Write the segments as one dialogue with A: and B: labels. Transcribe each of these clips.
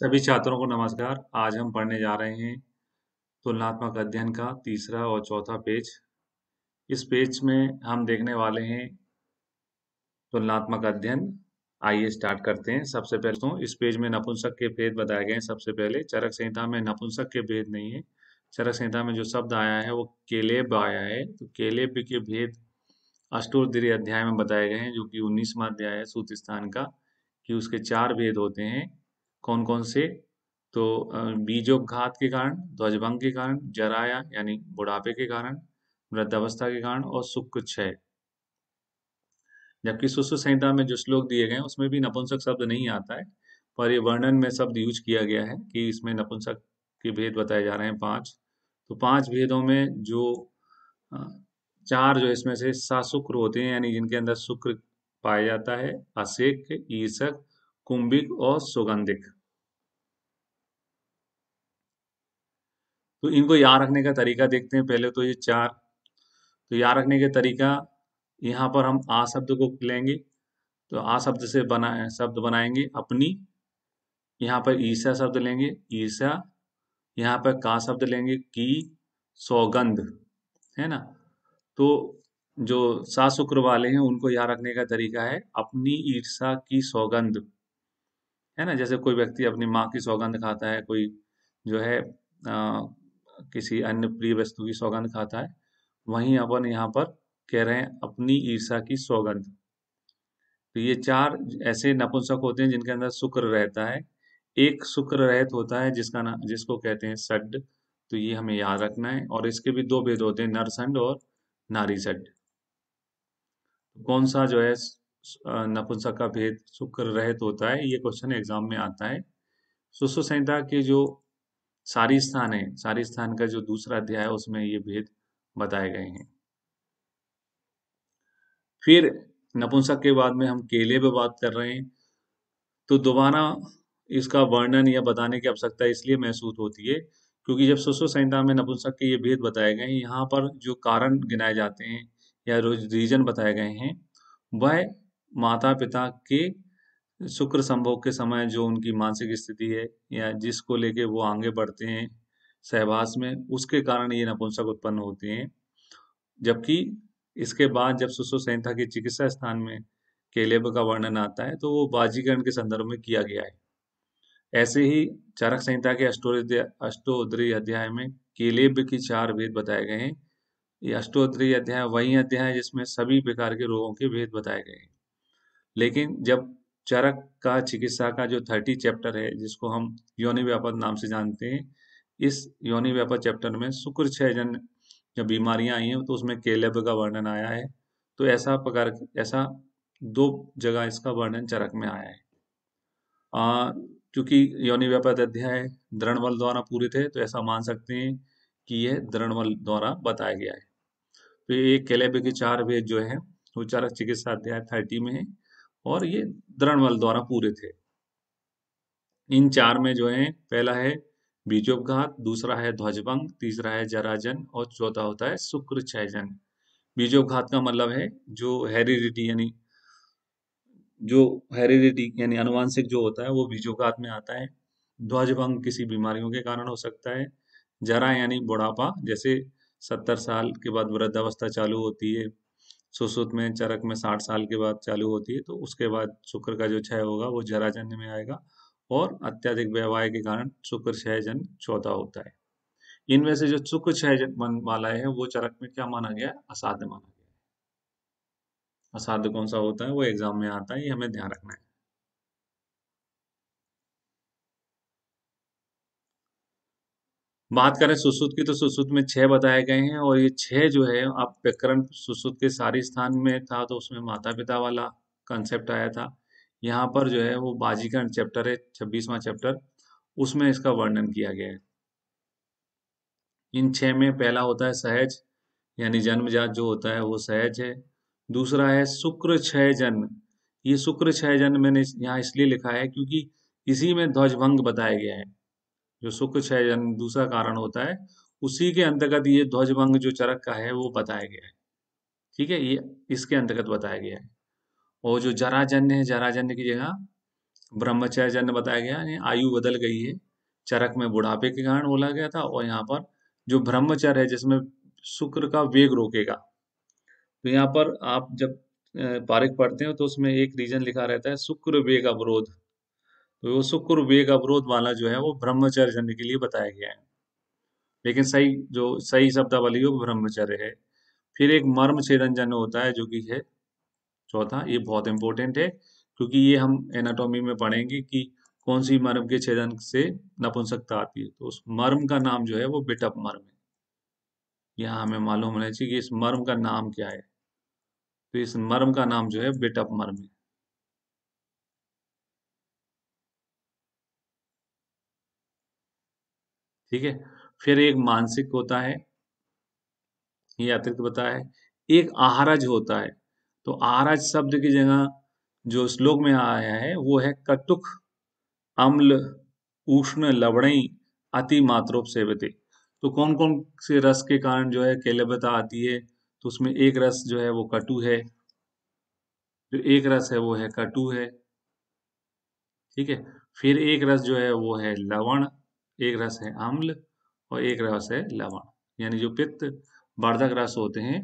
A: सभी छात्रों को नमस्कार आज हम पढ़ने जा रहे हैं तुलनात्मक अध्ययन का तीसरा और चौथा पेज इस पेज में हम देखने वाले हैं तुलनात्मक अध्ययन आइए स्टार्ट करते हैं सबसे पहले तो इस पेज में नपुंसक के भेद बताए गए हैं सबसे पहले चरक संहिता में नपुंसक के भेद नहीं है चरक संहिता में जो शब्द आया है वो केलेब आया है तो केलेब के भेद अष्टोदीय अध्याय में बताए गए हैं जो कि उन्नीसवा अध्याय है सूत स्थान का कि उसके चार भेद होते हैं कौन कौन से तो बीजोपघात के कारण ध्वजभंग के कारण जराया यानी बुढ़ापे के कारण वृद्धावस्था के कारण और सुख क्षय जबकि सुश्र संहिता में जो श्लोक दिए गए उसमें भी नपुंसक शब्द नहीं आता है पर ये वर्णन में शब्द यूज किया गया है कि इसमें नपुंसक के भेद बताए जा रहे हैं पांच तो पांच भेदों में जो चार जो इसमें से सासुक्र होते हैं यानी जिनके अंदर शुक्र पाया जाता है अशेक ईसक कुंभिक और सुगंधिक तो इनको याद रखने का तरीका देखते हैं पहले तो ये चार तो याद रखने का तरीका यहाँ पर हम आ शब्द को लेंगे तो आ शब्द से बना शब्द बनाएंगे अपनी यहाँ पर ईसा शब्द लेंगे ईसा यहाँ पर का शब्द लेंगे की सौगंध है ना तो जो सा शुक्र वाले हैं उनको याद रखने का तरीका है अपनी ईर्षा की सौगंध है ना जैसे कोई व्यक्ति अपनी माँ की सौगंध खाता है कोई जो है आ, किसी अन्य प्रिय वस्तु की सौगंध खाता है वहीं अपन यहाँ पर कह रहे हैं अपनी ईर्षा की सौगंध तो ये चार ऐसे नपुंसक होते हैं जिनके अंदर शुक्र रहता है एक शुक्र रहित होता है जिसका ना जिसको कहते हैं सड तो ये हमें याद रखना है और इसके भी दो भेद होते हैं नरसंड और नारीसड कौन सा जो है नपुंसक का भेद शुक्र रहित होता है ये क्वेश्चन एग्जाम में आता है सुश्व संहिता के जो सारी स्थान है सारी स्थान का जो दूसरा अध्याय है उसमें ये भेद बताए गए हैं फिर नपुंसक के बाद में हम केले पे बात कर रहे हैं तो दोबारा इसका वर्णन या बताने की आवश्यकता इसलिए महसूस होती है क्योंकि जब सुश्व संहिता में नपुंसक के ये भेद बताए गए हैं यहाँ पर जो कारण गिनाए जाते हैं या रीजन बताए गए हैं वह माता पिता के शुक्र संभोग के समय जो उनकी मानसिक स्थिति है या जिसको लेके वो आगे बढ़ते हैं सहवास में उसके कारण ये नपुंसक उत्पन्न होते हैं जबकि इसके बाद जब सुसो संहिता के चिकित्सा स्थान में केलेब का वर्णन आता है तो वो बाजीकरण के संदर्भ में किया गया है ऐसे ही चरक संहिता के अष्टोद्री अध्याय में केलेब की चार भेद बताए गए हैं ये अष्टोद्री अध्याय वही अध्याय जिसमें सभी प्रकार के रोगों के भेद बताए गए हैं लेकिन जब चरक का चिकित्सा का जो थर्टी चैप्टर है जिसको हम योनि व्यापद नाम से जानते हैं इस योनि व्यापद चैप्टर में शुक्र छः जन जब बीमारियां आई हैं तो उसमें केलेब का वर्णन आया है तो ऐसा प्रकार ऐसा दो जगह इसका वर्णन चरक में आया है क्योंकि योनि व्यापद अध्याय बल द्वारा पूरे थे तो ऐसा मान सकते हैं कि यह दृणवल द्वारा बताया गया है तो ये केलेब के चार वेद जो है वो चरक चिकित्सा अध्याय थर्टी में है और ये द्रणवल द्वारा पूरे थे इन चार में जो है पहला है बीजोपघात दूसरा है ध्वजभंग तीसरा है जराजन और चौथा होता है शुक्र छयजन बीजोपघात का मतलब है जो हेरिडिटी यानी जो हेरिडिटी यानी अनुवांशिक जो होता है वो बीजोपघात में आता है ध्वजभंग किसी बीमारियों के कारण हो सकता है जरा यानी बुढ़ापा जैसे सत्तर साल के बाद वृद्धावस्था चालू होती है सुश्रुत में चरक में साठ साल के बाद चालू होती है तो उसके बाद शुक्र का जो क्षय होगा वो जराजन्य में आएगा और अत्यधिक व्यवहार के कारण शुक्र क्षयजन चौथा होता है इनमें से जो शुक्र क्षयजन वाला है वो चरक में क्या माना गया असाध्य माना गया असाध्य कौन सा होता है वो एग्जाम में आता है ये हमें ध्यान रखना है बात करें सुश्रुत की तो सुश्रुत में छह बताए गए हैं और ये छह जो है अब व्यकरण सुश्रुत के सारी स्थान में था तो उसमें माता पिता वाला कंसेप्ट आया था यहाँ पर जो है वो बाजीकरण चैप्टर है छब्बीसवां चैप्टर उसमें इसका वर्णन किया गया है इन छह में पहला होता है सहज यानी जन्मजात जो होता है वो सहज है दूसरा है शुक्र छय जन्म ये शुक्र छय जन्म मैंने यहाँ इसलिए लिखा है क्योंकि इसी में ध्वजभंग बताया गया है जो सुख है दूसरा कारण होता है उसी के अंतर्गत ये ध्वजभंग जो चरक का है वो बताया गया है ठीक है ये इसके अंतर्गत बताया गया है और जो जराजन्य है जराजन्य की जगह ब्रह्मचर्य जन्य बताया गया यानी आयु बदल गई है चरक में बुढ़ापे के कारण बोला गया था और यहाँ पर जो ब्रह्मचर्य है जिसमें शुक्र का वेग रोकेगा तो यहाँ पर आप जब पारिक पढ़ते हो तो उसमें एक रीजन लिखा रहता है शुक्र वेग अवरोध तो वो शुक्र वेग अवरोध वाला जो है वो ब्रह्मचर्य जन्म के लिए बताया गया है लेकिन सही जो सही शब्दावली वो ब्रह्मचर्य है फिर एक मर्म छेदन जन्म होता है जो कि है चौथा ये बहुत इंपॉर्टेंट है क्योंकि ये हम एनाटॉमी में पढ़ेंगे कि कौन सी मर्म के छेदन से नपुंसकता आती है तो उस मर्म का नाम जो है वो बिटअप मर्म है यहाँ हमें मालूम होना चाहिए कि इस मर्म का नाम क्या है तो इस मर्म का नाम जो है बिटअप मर्म है ठीक है फिर एक मानसिक होता है ये अतिरिक्त बताया है एक आहारज होता है तो आहारज शब्द की जगह जो श्लोक में आया है वो है कटुक अम्ल उष्ण लवणई अति मात्रोप सेवते तो कौन कौन से रस के कारण जो है केलबता आती है तो उसमें एक रस जो है वो कटु है जो तो एक रस है वो है कटु है ठीक है फिर एक रस जो है वो है लवण एक रस है अम्ल और एक रस है लवण यानी जो पित्त वर्धक रस होते हैं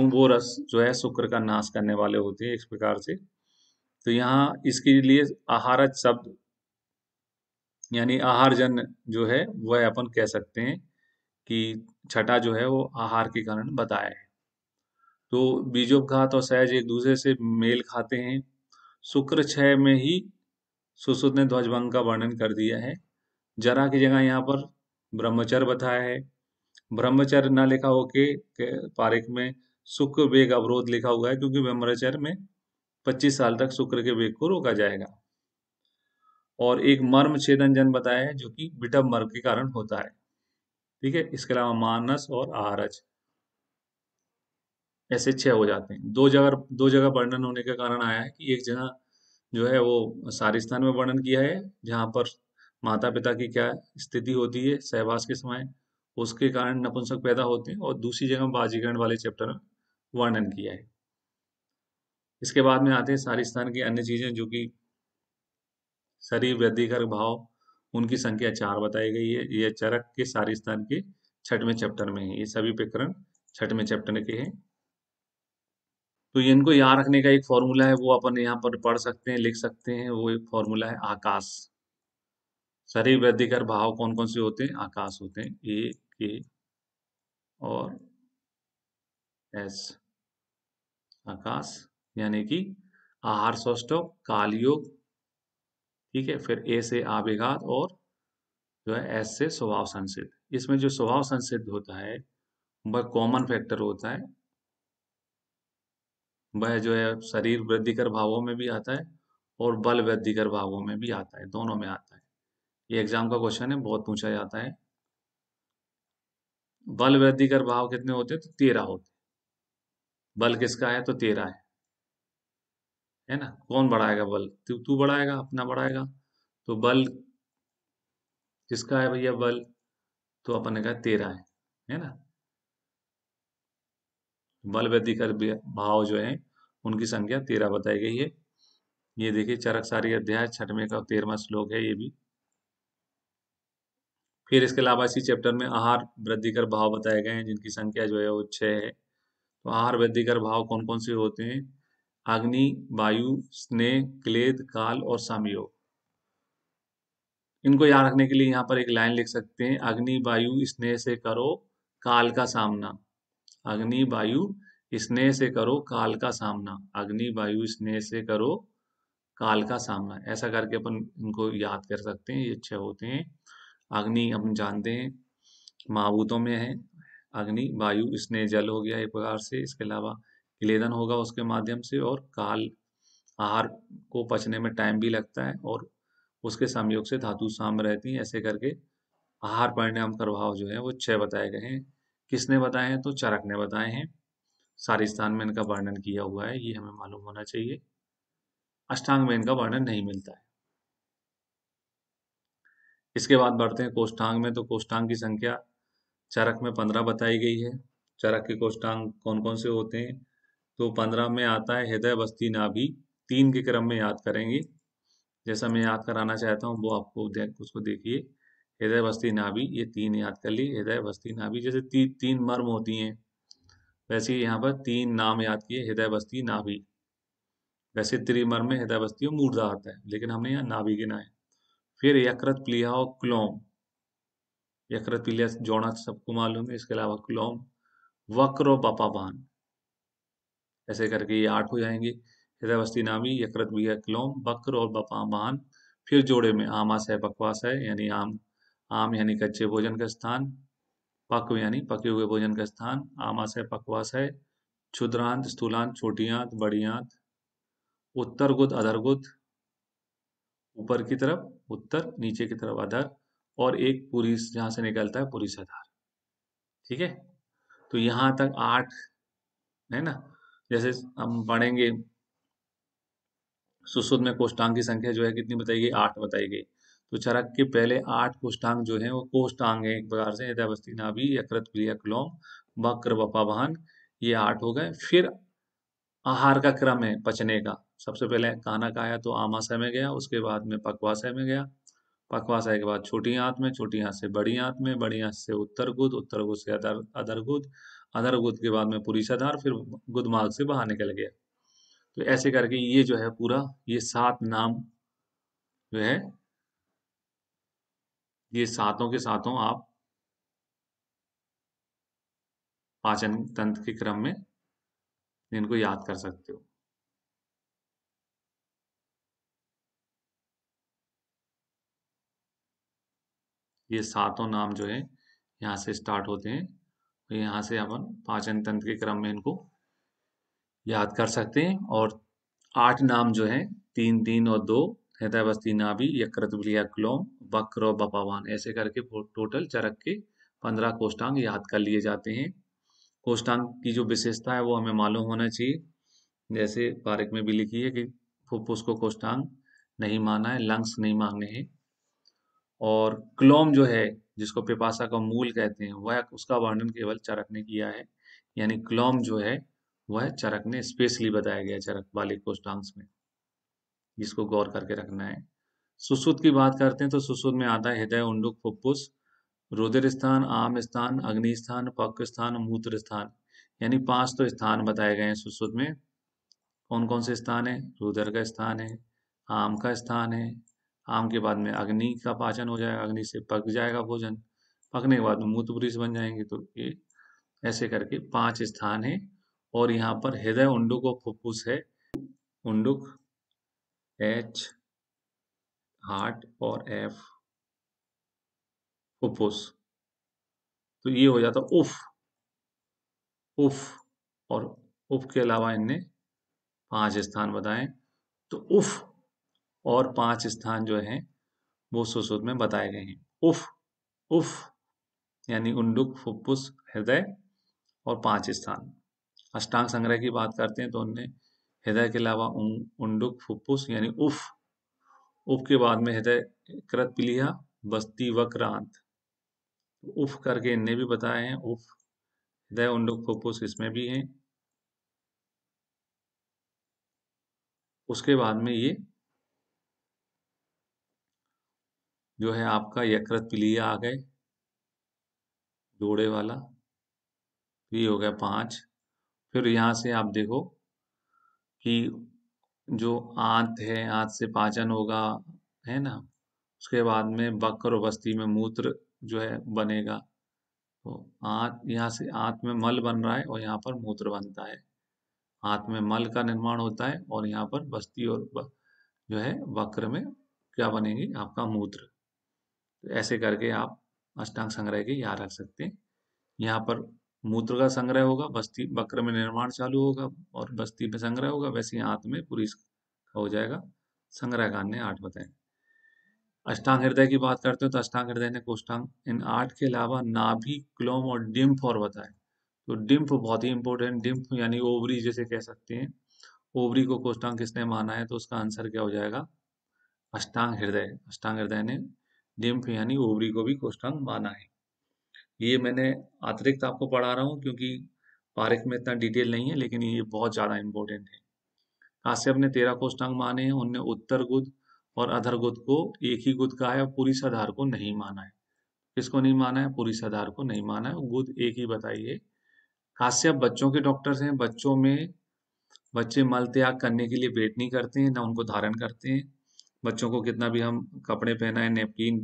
A: उन वो रस जो है शुक्र का नाश करने वाले होते हैं इस प्रकार से तो यहाँ इसके लिए आहारज शब्द यानी आहार जन जो है वह अपन कह सकते हैं कि छठा जो है वो आहार के कारण बताया है तो बीजोपघात और सहज एक दूसरे से मेल खाते हैं शुक्र क्षय में ही सुश्रुत ने ध्वजभंग का वर्णन कर दिया है जरा की जगह यहाँ पर ब्रह्मचर बताया है ब्रह्मचर्य ना लिखा हो के, पारिक में शुक्र वेग अवरोध लिखा हुआ है क्योंकि ब्रह्मचर्य में 25 साल तक शुक्र के वेग को रोका जाएगा और एक मर्म छेदन जन बताया है जो कि विटम मर्म के कारण होता है ठीक है इसके अलावा मानस और आहारज ऐसे छह हो जाते हैं दो जगह दो जगह वर्णन होने का कारण आया है कि एक जगह जो है वो सारे स्थान में वर्णन किया है जहां पर माता पिता की क्या स्थिति होती है सहवास के समय उसके कारण नपुंसक पैदा होते हैं और दूसरी जगह बाजीकरण वाले चैप्टर में वर्णन किया है इसके बाद में आते हैं सारी स्थान की अन्य चीजें जो कि शरीर वृद्धि कर भाव उनकी संख्या चार बताई गई है ये चरक के सारी स्थान के छठवें चैप्टर में है ये सभी प्रकरण छठवें चैप्टर के हैं तो इनको यहाँ रखने का एक फॉर्मूला है वो अपन यहाँ पर पढ़ सकते हैं लिख सकते हैं वो एक फॉर्मूला है आकाश शरीर वृद्धि कर भाव कौन कौन से होते हैं आकाश होते हैं ए के और एस आकाश यानी कि आहार सौष्टव कालयोग ठीक है फिर ए से आवेघात और जो है एस से स्वभाव संसिद्ध इसमें जो स्वभाव संसिद्ध होता है वह कॉमन फैक्टर होता है वह जो है शरीर वृद्धिकर भावों में भी आता है और बल वृद्धिकर भावों में भी आता है दोनों में आता है ये एग्जाम का क्वेश्चन है बहुत पूछा जाता है बल वृद्धि कर भाव कितने होते तो तेरह होते बल किसका है तो तेरह है है ना कौन बढ़ाएगा बल तू तू बढ़ाएगा अपना बढ़ाएगा तो बल किसका है भैया बल तो अपन ने कहा तेरह है है ना बल वृद्धि कर भाव जो है उनकी संख्या तेरह बताई गई है ये देखिए चरक सारी अध्याय छठवें का तेरहवा श्लोक है ये भी फिर इसके अलावा इसी चैप्टर में आहार वृद्धि कर भाव बताए गए हैं जिनकी संख्या जो है वो छः है तो आहार वृद्धि कर भाव कौन कौन से होते हैं अग्नि वायु स्नेह क्लेद काल और सामयोग इनको याद रखने के लिए यहाँ पर एक लाइन लिख सकते हैं अग्नि वायु स्नेह से करो काल का सामना अग्नि वायु स्नेह से करो काल का सामना अग्नि वायु स्नेह से करो काल का सामना ऐसा करके अपन इनको याद कर सकते हैं ये अच्छे होते हैं अग्नि हम जानते हैं महाभूतों में है अग्नि वायु स्नेह जल हो गया एक प्रकार से इसके अलावा क्लेदन होगा उसके माध्यम से और काल आहार को पचने में टाइम भी लगता है और उसके संयोग से धातु साम रहती हैं ऐसे करके आहार परिणाम प्रभाव जो है वो छह बताए गए हैं किसने बताए हैं तो चरक ने बताए हैं सारे स्थान में इनका वर्णन किया हुआ है ये हमें मालूम होना चाहिए अष्टांग में इनका वर्णन नहीं मिलता है इसके बाद बढ़ते हैं कोष्ठांग में तो कोष्ठांग की संख्या चरक में पंद्रह बताई गई है चरक के कोष्ठांग कौन कौन से होते हैं तो पंद्रह में आता है हृदय बस्ती नाभि तीन के क्रम में याद करेंगे जैसा मैं याद कराना चाहता हूँ वो आपको उसको देखिए हृदय बस्ती नाभि ये तीन याद कर लिए हृदय बस्ती नाभि जैसे ती, तीन मर्म होती हैं वैसे यहाँ पर तीन नाम याद किए हृदय बस्ती नाभि वैसे त्रिमर्म में हृदय बस्ती और मूर्धा आता है लेकिन हमने यहाँ नाभि गिना है फिर यकृत प्लिया और क्लोम यकृत प्लिया जोड़ा तो सबको मालूम है इसके अलावा क्लोम वक्र बपाबान ऐसे करके ये आठ हो जाएंगे हृदयवस्थी नामी यकृत प्लिया क्लोम वक्र और बपाबान फिर जोड़े में आमास है बकवास है यानी आम आम यानी कच्चे भोजन का स्थान पक यानी पके हुए भोजन का स्थान आमास है पकवास है क्षुद्रांत स्थूलांत छोटी आंत बड़ी आंत उत्तर गुद अधर गुद ऊपर की तरफ उत्तर नीचे की तरफ आधार और एक पूरी जहां से निकलता है पूरी आधार ठीक है तो यहां तक आठ है ना जैसे हम पढ़ेंगे सुशुद्ध में कोष्टांग की संख्या जो है कितनी बताई गई आठ बताई गई तो चरक के पहले आठ कोष्टांग जो है वो कोष्टांग है एक प्रकार से यथावस्थी नाभि यकृत क्रिया क्लोम वक्र वपावाहन ये आठ हो गए फिर आहार का क्रम है पचने का सबसे पहले का आया तो आमाशय में गया उसके बाद में पकवाशय में गया पकवाशय के बाद छोटी आंत में छोटी आंत से बड़ी आंत में बड़ी आंत से उत्तर गुद उत्तर गुद से अदर अदर गुद अदर गुद के बाद में पुरुषाधार फिर गुद मार्ग से बाहर निकल गया तो ऐसे करके ये जो है पूरा ये सात नाम जो है ये सातों के सातों आप पाचन तंत्र के क्रम में इनको याद कर सकते हो ये सातों नाम जो है यहाँ से स्टार्ट होते हैं तो यहाँ से अपन पाचन तंत्र के क्रम में इनको याद कर सकते हैं और आठ नाम जो है तीन तीन और दो हैदाबस्ती यकृत यकृतलिया क्लोम वक्र और बपावान ऐसे करके टोटल चरक के पंद्रह कोष्टांग याद कर लिए जाते हैं कोष्टांग की जो विशेषता है वो हमें मालूम होना चाहिए जैसे पारक में भी लिखी है कि फुफ्फुस को कोष्टांग नहीं माना है लंग्स नहीं मांगने हैं और क्लोम जो है जिसको पिपासा का मूल कहते हैं वह उसका वर्णन केवल चरक ने किया है यानी क्लोम जो है वह चरक ने स्पेशली बताया गया चरक वाले कोष्टांश में जिसको गौर करके रखना है सुसुद की बात करते हैं तो सुसुद में आता है हृदय उंडुक फुप्फुस रुधिर स्थान आम स्थान अग्नि स्थान पक्क स्थान मूत्र स्थान यानी पांच तो स्थान बताए गए हैं सुसुद में कौन कौन से स्थान है रुधिर का स्थान है आम का स्थान है आम के बाद में अग्नि का पाचन हो जाएगा अग्नि से पक जाएगा भोजन पकने के बाद में मूत्रवृष बन जाएंगे तो ये ऐसे करके पांच स्थान है और यहाँ पर हृदय उंडुक और फुफ्फुस है उंडुक एच हार्ट और एफ फुफ्फुस तो ये हो जाता उफ उफ और उफ के अलावा इनने पांच स्थान बताए तो उफ और पांच स्थान जो है वो सुश्रुत में बताए गए हैं उफ उफ यानी उन्डुक फुप्फुस हृदय और पांच स्थान अष्टांग संग्रह की बात करते हैं तो उनने हृदय के अलावा उंडुक फुप्फुस यानी उफ उफ के बाद में हृदय कृत पिलिया बस्ती वक्रांत उफ करके इनने भी बताए हैं उफ हृदय उंडुक फुप्फुस इसमें भी हैं उसके बाद में ये जो है आपका यकृत पिलीय आ गए जोड़े वाला ये हो गया पाँच फिर यहाँ से आप देखो कि जो आंत है आंत से पाचन होगा है ना उसके बाद में और बस्ती में मूत्र जो है बनेगा तो आंत यहाँ से आंत में मल बन रहा है और यहाँ पर मूत्र बनता है आंत में मल का निर्माण होता है और यहाँ पर बस्ती और जो है वक्र में क्या बनेगी आपका मूत्र तो ऐसे करके आप अष्टांग संग्रह के यहाँ रख सकते हैं यहाँ पर मूत्र का संग्रह होगा बस्ती वक्र में निर्माण चालू होगा और बस्ती में संग्रह होगा वैसे हाथ में पूरी हो जाएगा संग्रह का ने आठ बताए अष्टांग हृदय की बात करते हो तो अष्टांग हृदय ने कोष्टांग इन आठ के अलावा नाभि क्लोम और डिम्फ और बताए तो डिम्फ बहुत ही इंपॉर्टेंट डिम्फ यानी ओवरी जैसे कह सकते हैं ओवरी को कोष्टांग किसने माना है तो उसका आंसर क्या हो जाएगा अष्टांग हृदय अष्टांग हृदय ने डिम्फ यानी ओवरी को भी कोष्ठांग माना है ये मैंने अतिरिक्त आपको पढ़ा रहा हूँ क्योंकि पारिक में इतना डिटेल नहीं है लेकिन ये बहुत ज़्यादा इम्पोर्टेंट है काश्यप ने तेरह कोष्ठांग माने हैं उनने उत्तर गुद और अधर गुद को एक ही गुद कहा है और पूरी सधार को नहीं माना है किसको नहीं माना है पूरी सधार को नहीं माना है गुद एक ही बताइए काश्यप बच्चों के डॉक्टर्स हैं बच्चों में बच्चे मल त्याग करने के लिए वेट नहीं करते हैं ना उनको धारण करते हैं बच्चों को कितना भी हम कपड़े पहनाए नेपकिन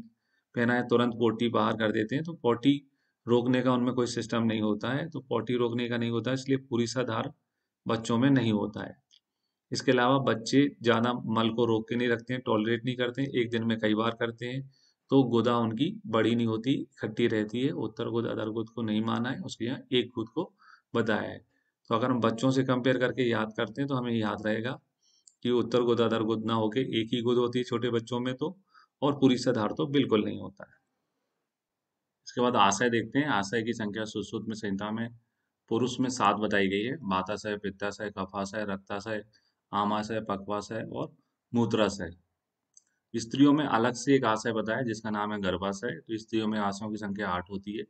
A: पहनाए तुरंत पोटी बाहर कर देते हैं तो पोटी रोकने का उनमें कोई सिस्टम नहीं होता है तो पोटी रोकने का नहीं होता इसलिए पूरी साधार बच्चों में नहीं होता है इसके अलावा बच्चे ज़्यादा मल को रोक के नहीं रखते हैं टॉलरेट नहीं करते हैं एक दिन में कई बार करते हैं तो गुदा उनकी बड़ी नहीं होती इकट्ठी रहती है उत्तर गुद अदर गुद को नहीं माना है उसके यहाँ एक गुद को बताया है तो अगर हम बच्चों से कंपेयर करके याद करते हैं तो हमें याद रहेगा कि उत्तर गोद आधार गोद ना होके एक ही गोद होती है छोटे बच्चों में तो और पुरुष आधार तो बिल्कुल नहीं होता है इसके बाद आशय देखते हैं आशय की संख्या सुश्रुत में संहिता में पुरुष में सात बताई गई है माताशय पित्ताशय कफाशय रक्ताशय आमाशय पकवाशय और मूत्राशय स्त्रियों में अलग से एक आशय बताया जिसका नाम है गर्भाशय तो स्त्रियों में आशयों की संख्या आठ होती है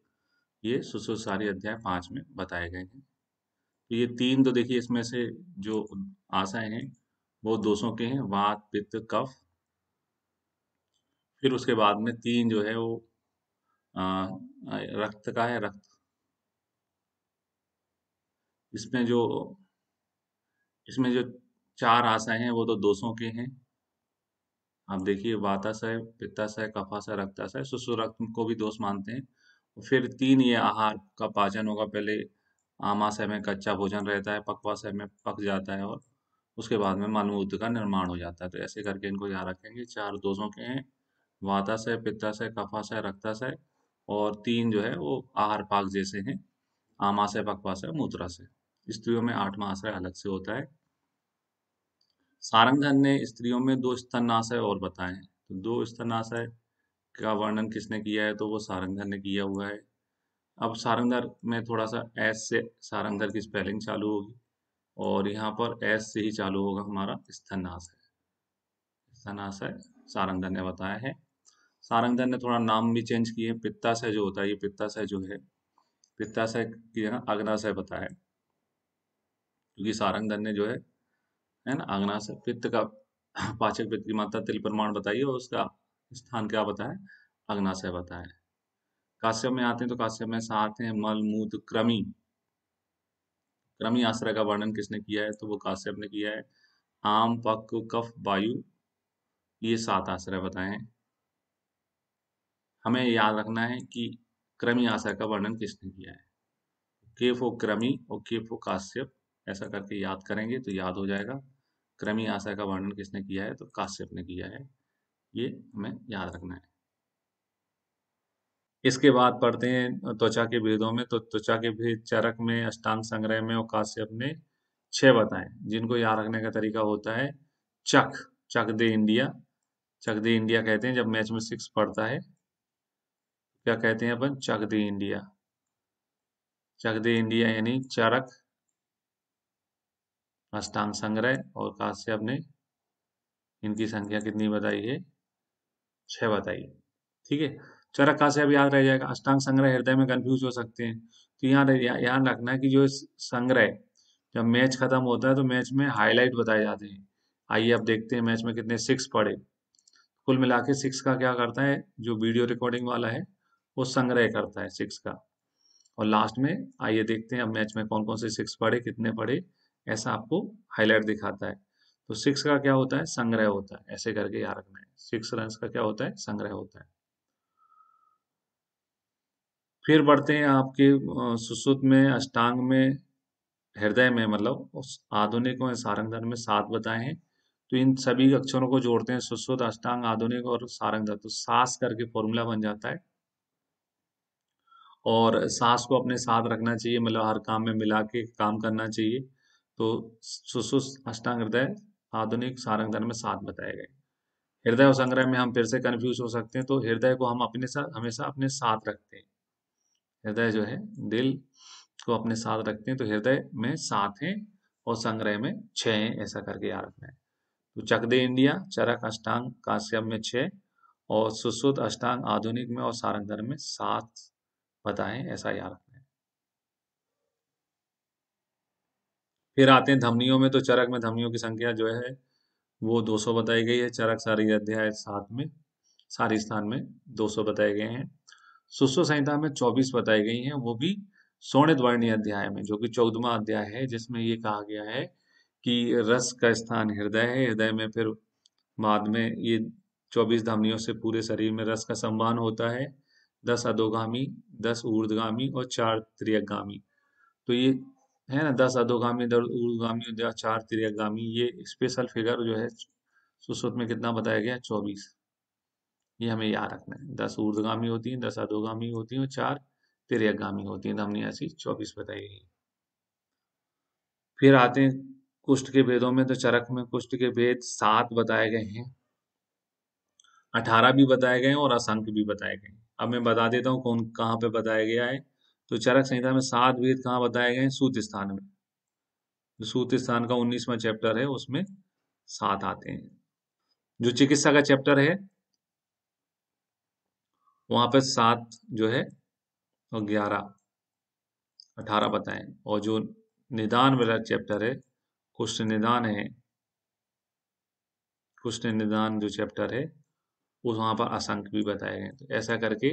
A: ये सुश्रुत सारी अध्याय पांच में बताए गए हैं तो ये तीन तो देखिए इसमें से जो आशय हैं वो दोषों के हैं वात पित्त कफ फिर उसके बाद में तीन जो है वो आ, रक्त का है रक्त इसमें जो इसमें जो चार आशाएं हैं वो तो दोषों के हैं आप देखिए वाताशय पित्ताशय कफाशय रक्ताशय सुसुरक्त को भी दोष मानते हैं फिर तीन ये आहार का पाचन होगा पहले आमाशय में कच्चा भोजन रहता है पकवाशय में पक जाता है और उसके बाद में मानवूद का निर्माण हो जाता है तो ऐसे करके इनको याद रखेंगे चार दोषों के हैं वाता से पित्ता से कफा से रक्ता से और तीन जो है वो आहार पाक जैसे हैं आमाशय से मूत्रा से स्त्रियों में आठवा आश्रय अलग से होता है सारंगधन ने स्त्रियों में दो स्तनाशय और बताए हैं तो दो स्तनाशय का वर्णन किसने किया है तो वो सारंगधन ने किया हुआ है अब सारंगधर में थोड़ा सा एस से सारंगधर की स्पेलिंग चालू होगी और यहाँ पर एस से ही चालू होगा हमारा स्थनाशय स्थनाशय सारंगधन ने बताया है सारंगधन ने थोड़ा नाम भी चेंज किए पित्ताशय जो होता है ये पित्ताशय जो है पित्ताशय की जगह अग्नाशय बताया क्योंकि सारंगधन ने जो है है ना अग्नाशय पित्त का पाचक पित्त की मात्रा तिल प्रमाण बताइए और उसका स्थान क्या बताया अग्नाशय बताया काश्यप में आते हैं तो काश्यप में साथ हैं मल मूत क्रमी क्रमी आश्रय का वर्णन किसने किया है तो वो काश्यप ने किया है आम पक कफ वायु ये सात आश्रय बताए हैं हमें याद रखना है कि क्रमी आशय का वर्णन किसने किया है केफो क्रमी और केफो काश्यप ऐसा करके याद करेंगे तो याद हो जाएगा क्रमी आशय का वर्णन किसने किया है तो काश्यप ने किया है ये हमें याद रखना है इसके बाद पढ़ते हैं त्वचा के भेदों में तो त्वचा के भेद चरक में अष्टांग संग्रह में और काश्यप ने छह बताएं जिनको याद रखने का तरीका होता है चक चक दे इंडिया चक दे इंडिया कहते हैं जब मैच में सिक्स पड़ता है क्या कहते हैं अपन चक दे इंडिया चक दे इंडिया यानी चरक अष्टांग संग्रह और काश्यप ने इनकी संख्या कितनी बताई है छह बताई ठीक है चरक से याद रह जाएगा अष्टांग संग्रह हृदय में कन्फ्यूज हो सकते हैं तो यहाँ यहाँ रखना है कि जो संग्रह जब मैच खत्म होता है तो मैच में हाईलाइट बताए जाते हैं आइए अब देखते हैं मैच में कितने सिक्स पड़े कुल मिला के सिक्स का क्या करता है जो वीडियो रिकॉर्डिंग वाला है वो संग्रह करता है सिक्स का और लास्ट में आइए देखते हैं अब मैच में कौन कौन से सिक्स पड़े कितने पड़े ऐसा आपको हाईलाइट दिखाता है तो सिक्स का क्या होता है संग्रह होता है ऐसे करके याद रखना है सिक्स रन का क्या होता है संग्रह होता है फिर बढ़ते हैं आपके सुश्रुत में अष्टांग में हृदय में मतलब आधुनिक और सारंग धन में सात बताए हैं तो इन सभी अक्षरों को जोड़ते हैं सुश्रुत अष्टांग आधुनिक और सारंग धन तो सास करके फॉर्मूला बन जाता है और सास को अपने साथ रखना चाहिए मतलब हर काम में मिला के काम करना चाहिए तो सुश्रुत अष्टांग हृदय आधुनिक सारंग धन में सात बताए गए हृदय और संग्रह में हम फिर से कन्फ्यूज हो सकते हैं तो हृदय को हम अपने साथ हमेशा अपने साथ रखते हैं हृदय जो है दिल को अपने साथ रखते हैं तो हृदय में सात हैं और संग्रह में छः हैं ऐसा करके याद रखना है तो चकदे इंडिया चरक अष्टांग काश्यप में छः और सुश्रुत अष्टांग आधुनिक में और सारंगर में सात बताएं ऐसा याद रखना है फिर आते हैं धमनियों में तो चरक में धमनियों की संख्या जो है वो 200 बताई गई है चरक सारी अध्याय सात में सारी स्थान में 200 बताए गए हैं सुश्व संहिता में चौबीस बताई गई हैं वो भी स्वर्ण वर्णीय अध्याय में जो कि चौदवा अध्याय है जिसमें ये कहा गया है कि रस का स्थान हृदय है हृदय में फिर बाद में ये चौबीस धामनियों से पूरे शरीर में रस का सम्मान होता है दस अधोगामी दस ऊर्धगामी और चार त्रियगामी तो ये है ना दस अधोगामी दस ऊर्धगामी और चार त्रियगामी ये स्पेशल फिगर जो है सुश्रुत में कितना बताया गया चौबीस ये हमें याद रखना है दस ऊर्धगामी होती हैं दस अधोगामी होती हैं और चार तिरयगामी होती हैं तो हमने ऐसी चौबीस बताई गई फिर आते हैं कुष्ठ के भेदों में तो चरक में कुष्ठ के भेद सात बताए गए हैं अठारह भी बताए गए हैं और असंक भी बताए गए हैं अब मैं बता देता हूँ कौन कहाँ पे बताया गया है तो चरक संहिता में सात भेद कहाँ बताए गए हैं सूत स्थान में सूत स्थान का उन्नीसवा चैप्टर है उसमें सात आते हैं जो चिकित्सा का चैप्टर है वहाँ पे सात जो है और ग्यारह अठारह बताए और जो निदान वाला चैप्टर है कुष्ठ निदान है कुष्ठ निदान जो चैप्टर है उस वहाँ पर असंख्य भी बताए गए तो ऐसा करके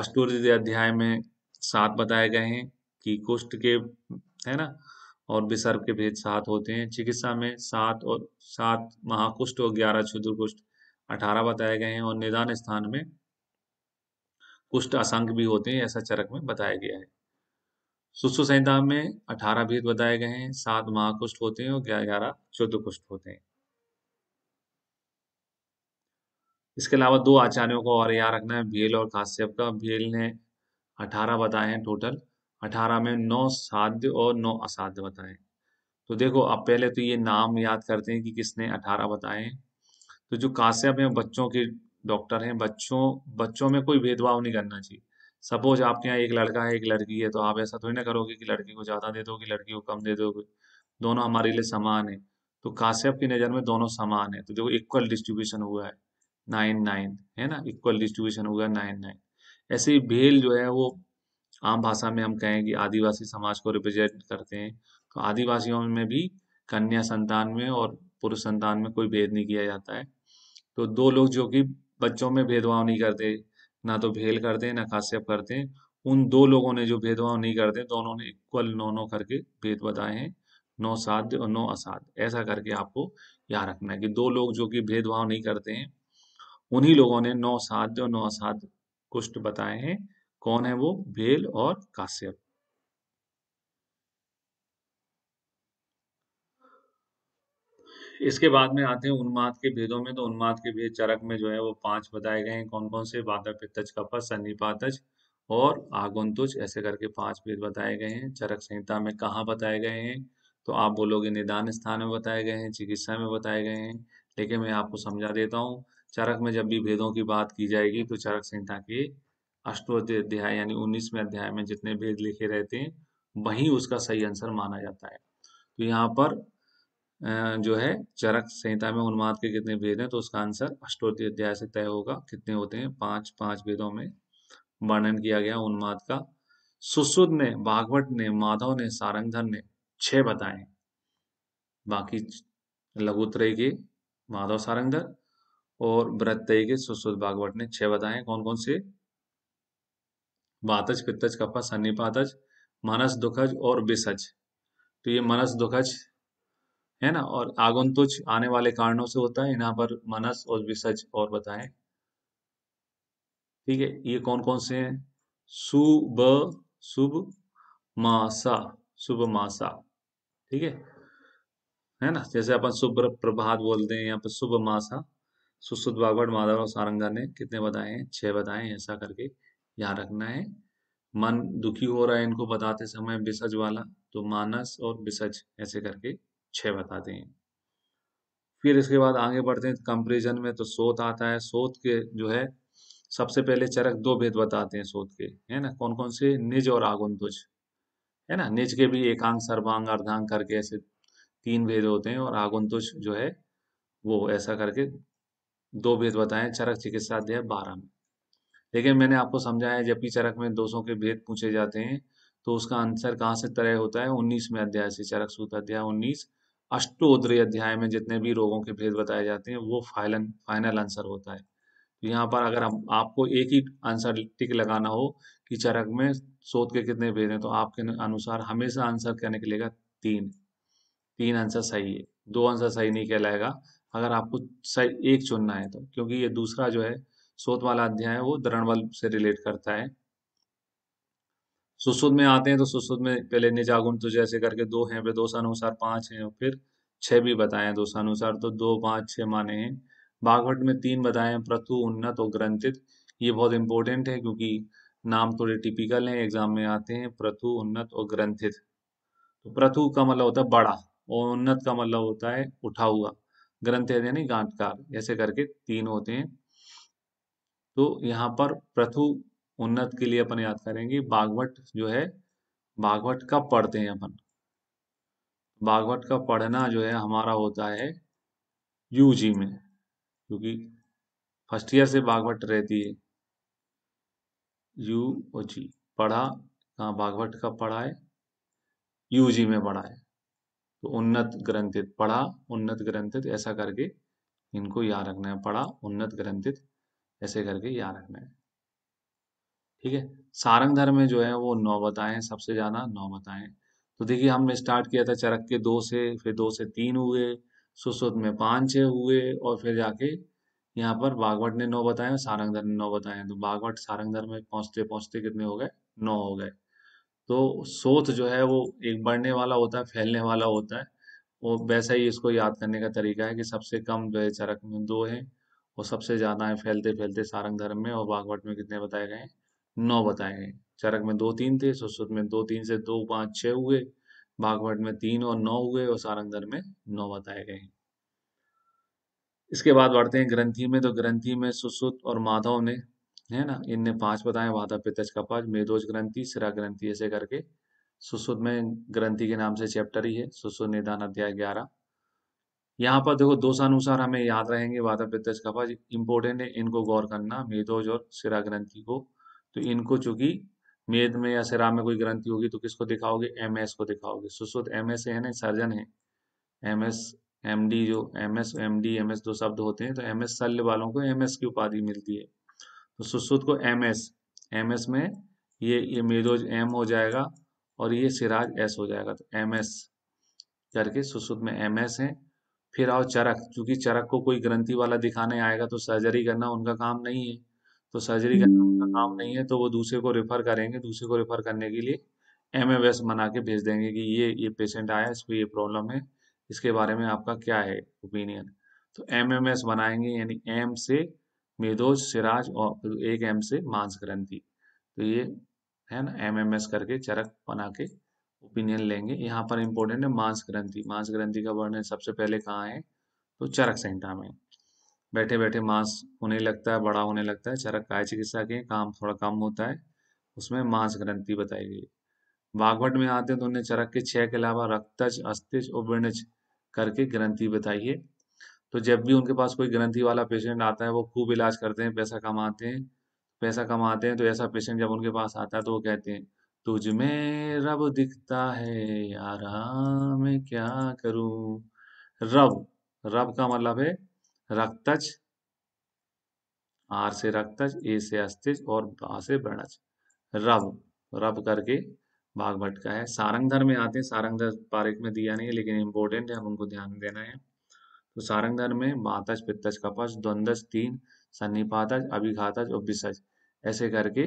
A: अष्टोर्य अध्याय में सात बताए गए हैं कि कुष्ठ के है ना और विसर्ग के भेद सात होते हैं चिकित्सा में सात और सात महाकुष्ठ और ग्यारह क्षुद्र कुष्ठ अठारह बताए गए हैं और निदान स्थान में कुष्ठ असंग भी होते हैं ऐसा चरक में बताया गया है सुस्त संहिता में अठारह भेद बताए गए हैं सात महाकुष्ठ होते हैं और ग्यारह शुद्ध कुष्ठ होते हैं इसके अलावा दो आचार्यों को और याद रखना है भेल और काश्यप का भील ने अठारह बताए हैं टोटल अठारह में नौ साध्य और नौ असाध्य बताए तो देखो अब पहले तो ये नाम याद करते हैं कि किसने अठारह बताए तो जो काश्यप है बच्चों के डॉक्टर हैं बच्चों बच्चों में कोई भेदभाव नहीं करना चाहिए सपोज आपके यहाँ एक लड़का है एक लड़की है तो आप ऐसा थोड़ी ना करोगे कि लड़की को ज़्यादा दे दोगे लड़की को कम दे दोगे दोनों हमारे लिए समान है तो काश्यप की नज़र में दोनों समान है तो देखो इक्वल डिस्ट्रीब्यूशन हुआ है नाइन नाइन है ना इक्वल डिस्ट्रीब्यूशन हुआ नाइन नाइन ऐसे ही भेल जो है वो आम भाषा में हम कहें कि आदिवासी समाज को रिप्रेजेंट करते हैं तो आदिवासियों में भी कन्या संतान में और पुरुष संतान में कोई भेद नहीं किया जाता है तो दो लोग जो कि बच्चों में भेदभाव नहीं करते ना तो भेल करते हैं ना काश्यप करते हैं उन दो लोगों ने जो भेदभाव नहीं करते दोनों ने इक्वल नौ नौ करके भेद बताए हैं नौ साध्य और नौ असाध्य ऐसा करके आपको याद रखना है कि दो लोग जो कि भेदभाव नहीं करते हैं उन्हीं लोगों ने नौ साध्य और नौ असाध्य कुष्ठ बताए हैं कौन है वो भेल और काश्यप इसके बाद में आते हैं उन्माद के भेदों में तो उन्माद के भेद चरक में जो है वो पांच बताए गए हैं कौन कौन से बाधा पित्तज कपस सन्निपातज और आगुंतुज ऐसे करके पांच भेद बताए गए हैं चरक संहिता में कहाँ बताए गए हैं तो आप बोलोगे निदान स्थान में बताए गए हैं चिकित्सा में बताए गए हैं लेकिन मैं आपको समझा देता हूँ चरक में जब भी भेदों की बात की जाएगी तो चरक संहिता के अष्टवती अध्याय यानी उन्नीसवें अध्याय में जितने भेद लिखे रहते हैं वही उसका सही आंसर माना जाता है तो यहाँ पर जो है चरक संहिता में उन्माद के कितने भेद हैं तो उसका आंसर अष्टोत्ती अध्याय से तय होगा कितने होते हैं पांच पांच भेदों में वर्णन किया गया उन्माद का सुश्रुद ने भागवत ने माधव ने सारंगधन ने छह बताए बाकी लघुत्रय के माधव सारंगधर और व्रतय के सुश्रुद भागवत ने छह बताए कौन कौन से वातज पितज कपा सन्नीपातज मनस दुखज और बिसज तो ये मनस दुखज है ना और आगंतुच आने वाले कारणों से होता है यहाँ पर मनस और विसर्ज और बताएं ठीक है ये कौन कौन से हैं सुब शुभ मासा सुब मासा ठीक है है ना जैसे अपन शुभ प्रभात बोलते हैं यहाँ पर शुभ मासा सुशुद्ध बागवट माधव और सारंगा ने कितने बताए हैं छह बताए हैं ऐसा करके यहाँ रखना है मन दुखी हो रहा है इनको बताते समय विसर्ज वाला तो मानस और विसर्ज ऐसे करके छः बताते हैं फिर इसके बाद आगे बढ़ते हैं कंपेरिजन में तो सोत आता है सोत के जो है सबसे पहले चरक दो भेद बताते हैं सोत के है ना कौन कौन से निज और आगुंतुज है ना निज के भी एकांग सर्वांग अर्धांग करके ऐसे तीन भेद होते हैं और आगुंतुज जो है वो ऐसा करके दो भेद बताए चरक चिकित्सा अध्याय बारह में लेकिन मैंने आपको समझाया जबकि चरक में दोषों के भेद पूछे जाते हैं तो उसका आंसर कहाँ से तय होता है उन्नीस में अध्याय से चरक सूत्र अध्याय उन्नीस अष्टोदरी अध्याय में जितने भी रोगों के भेद बताए जाते हैं वो फाइलन फाइनल आंसर होता है तो यहाँ पर अगर हम आपको एक ही आंसर टिक लगाना हो कि चरक में शोध के कितने भेद हैं तो आपके अनुसार हमेशा आंसर क्या निकलेगा तीन तीन आंसर सही है दो आंसर सही नहीं कहलाएगा अगर आपको सही एक चुनना है तो क्योंकि ये दूसरा जो है शोध वाला अध्याय है वो दरणबल से रिलेट करता है सुसुद में आते हैं तो सुसुद में पहले निजागुण तो जैसे करके दो हैं फिर दोषानुसार पांच हैं फिर छह भी बताए दोषानुसार तो दो पांच छह माने हैं बाघवट में तीन बताए प्रतु उन्नत और ग्रंथित ये बहुत इंपॉर्टेंट है क्योंकि नाम थोड़े टिपिकल हैं एग्जाम में आते हैं प्रथु उन्नत और ग्रंथित तो प्रथु का मतलब होता है बड़ा और उन्नत का मतलब होता है उठा हुआ ग्रंथित यानी गांठकार ऐसे करके तीन होते हैं तो यहाँ पर प्रथु उन्नत के लिए अपन याद करेंगे भागवत जो है भागवत कब पढ़ते हैं अपन भागवत का पढ़ना जो है हमारा होता है यूजी में क्योंकि फर्स्ट ईयर से भागवत रहती है यू और जी पढ़ा कहा भागवत का पढ़ा है यूजी में पढ़ा है तो उन्नत ग्रंथित पढ़ा उन्नत ग्रंथित ऐसा करके इनको याद रखना है पढ़ा उन्नत ग्रंथित ऐसे करके याद रखना है ठीक है धर्म में जो है वो नौबताएं सबसे ज़्यादा नौबताएं तो देखिए हमने स्टार्ट किया था चरक के दो से फिर दो से तीन हुए सुश्रुत में पांच छह हुए और फिर जाके यहाँ पर बागवट ने नौ बताए सारंग धर्म ने नौ बताए तो बागवट धर्म में पहुंचते पहुंचते कितने हो गए नौ हो गए तो सोत जो है वो एक बढ़ने वाला होता है फैलने वाला होता है वो वैसा ही इसको याद करने का तरीका है कि सबसे कम जो है चरक में दो है और सबसे ज़्यादा है फैलते फैलते सारंग धर्म में और बागवट में कितने बताए गए हैं नौ बताए गए चरक में दो तीन थे सुश्रुत में दो तीन से दो पांच छह हुए भागवत में तीन और नौ हुए और सारंगधर में नौ बताए गए इसके बाद बढ़ते हैं ग्रंथि में तो ग्रंथि में सुश्रुत और माधव ने है ना इनने पांच बताए वादा पितज का पांच मेदोज ग्रंथि सिरा ग्रंथि ऐसे करके सुश्रुत में ग्रंथि के नाम से चैप्टर ही है सुश्रुत निदान अध्याय ग्यारह यहाँ पर देखो दोषानुसार हमें याद रहेंगे वादा पितज का पांच इंपोर्टेंट है इनको गौर करना मेदोज और सिरा ग्रंथि को तो इनको चूंकि मेद में या सिरा में कोई ग्रंथि होगी तो किसको दिखाओगे एम को दिखाओगे सुश्रुत एम एस है ना सर्जन है एम एस एम डी जो M S M D M S दो शब्द होते हैं तो एम एस शल्य वालों को एम एस की उपाधि मिलती है तो सुश्रुत को एम एस एम एस में ये ये मेदोज एम हो जाएगा और ये सिराज एस हो जाएगा तो एम एस करके सुश्रुत में एम एस है फिर आओ चरक क्योंकि चरक को कोई ग्रंथि वाला दिखाने आएगा तो सर्जरी करना उनका काम नहीं है तो सर्जरी करना उनका काम नहीं है तो वो दूसरे को रेफर करेंगे दूसरे को रेफर करने के लिए एम एम एस बना के भेज देंगे कि ये ये पेशेंट आया इसको ये प्रॉब्लम है इसके बारे में आपका क्या है ओपिनियन तो एम एम एस बनाएंगे यानी एम से मेदोज सिराज और एक एम से मांस ग्रंथि तो ये है ना एम एम एस करके चरक बना के ओपिनियन लेंगे यहाँ पर इम्पोर्टेंट है मांस ग्रंथि मांस ग्रंथि का वर्णन सबसे पहले कहाँ है तो चरक संहिता में बैठे बैठे मांस होने लगता है बड़ा होने लगता है चरक काय चिकित्सा के काम थोड़ा कम होता है उसमें मांस ग्रंथि बताई गई बागवट में आते तो उन्हें चरक के छह के अलावा रक्तज अस्तिज और वृणज करके ग्रंथि बताई है तो जब भी उनके पास कोई ग्रंथि वाला पेशेंट आता है वो खूब इलाज करते हैं पैसा कमाते हैं पैसा कमाते हैं तो ऐसा पेशेंट जब उनके पास आता है तो वो कहते हैं तुझ में रब दिखता है यारा हाँ, मैं क्या करूं रब रब का मतलब है रक्तज आर से रक्तज ए से अस्तिज और बा से ब्रणज रब रब करके भाग का है सारंगधर में आते हैं सारंगधर पारिक में दिया नहीं है लेकिन इम्पोर्टेंट है हम उनको ध्यान देना है तो सारंगधर में बातज पित्तज कपज द्वंदज तीन सन्निपातज अभिघातज और विसज ऐसे करके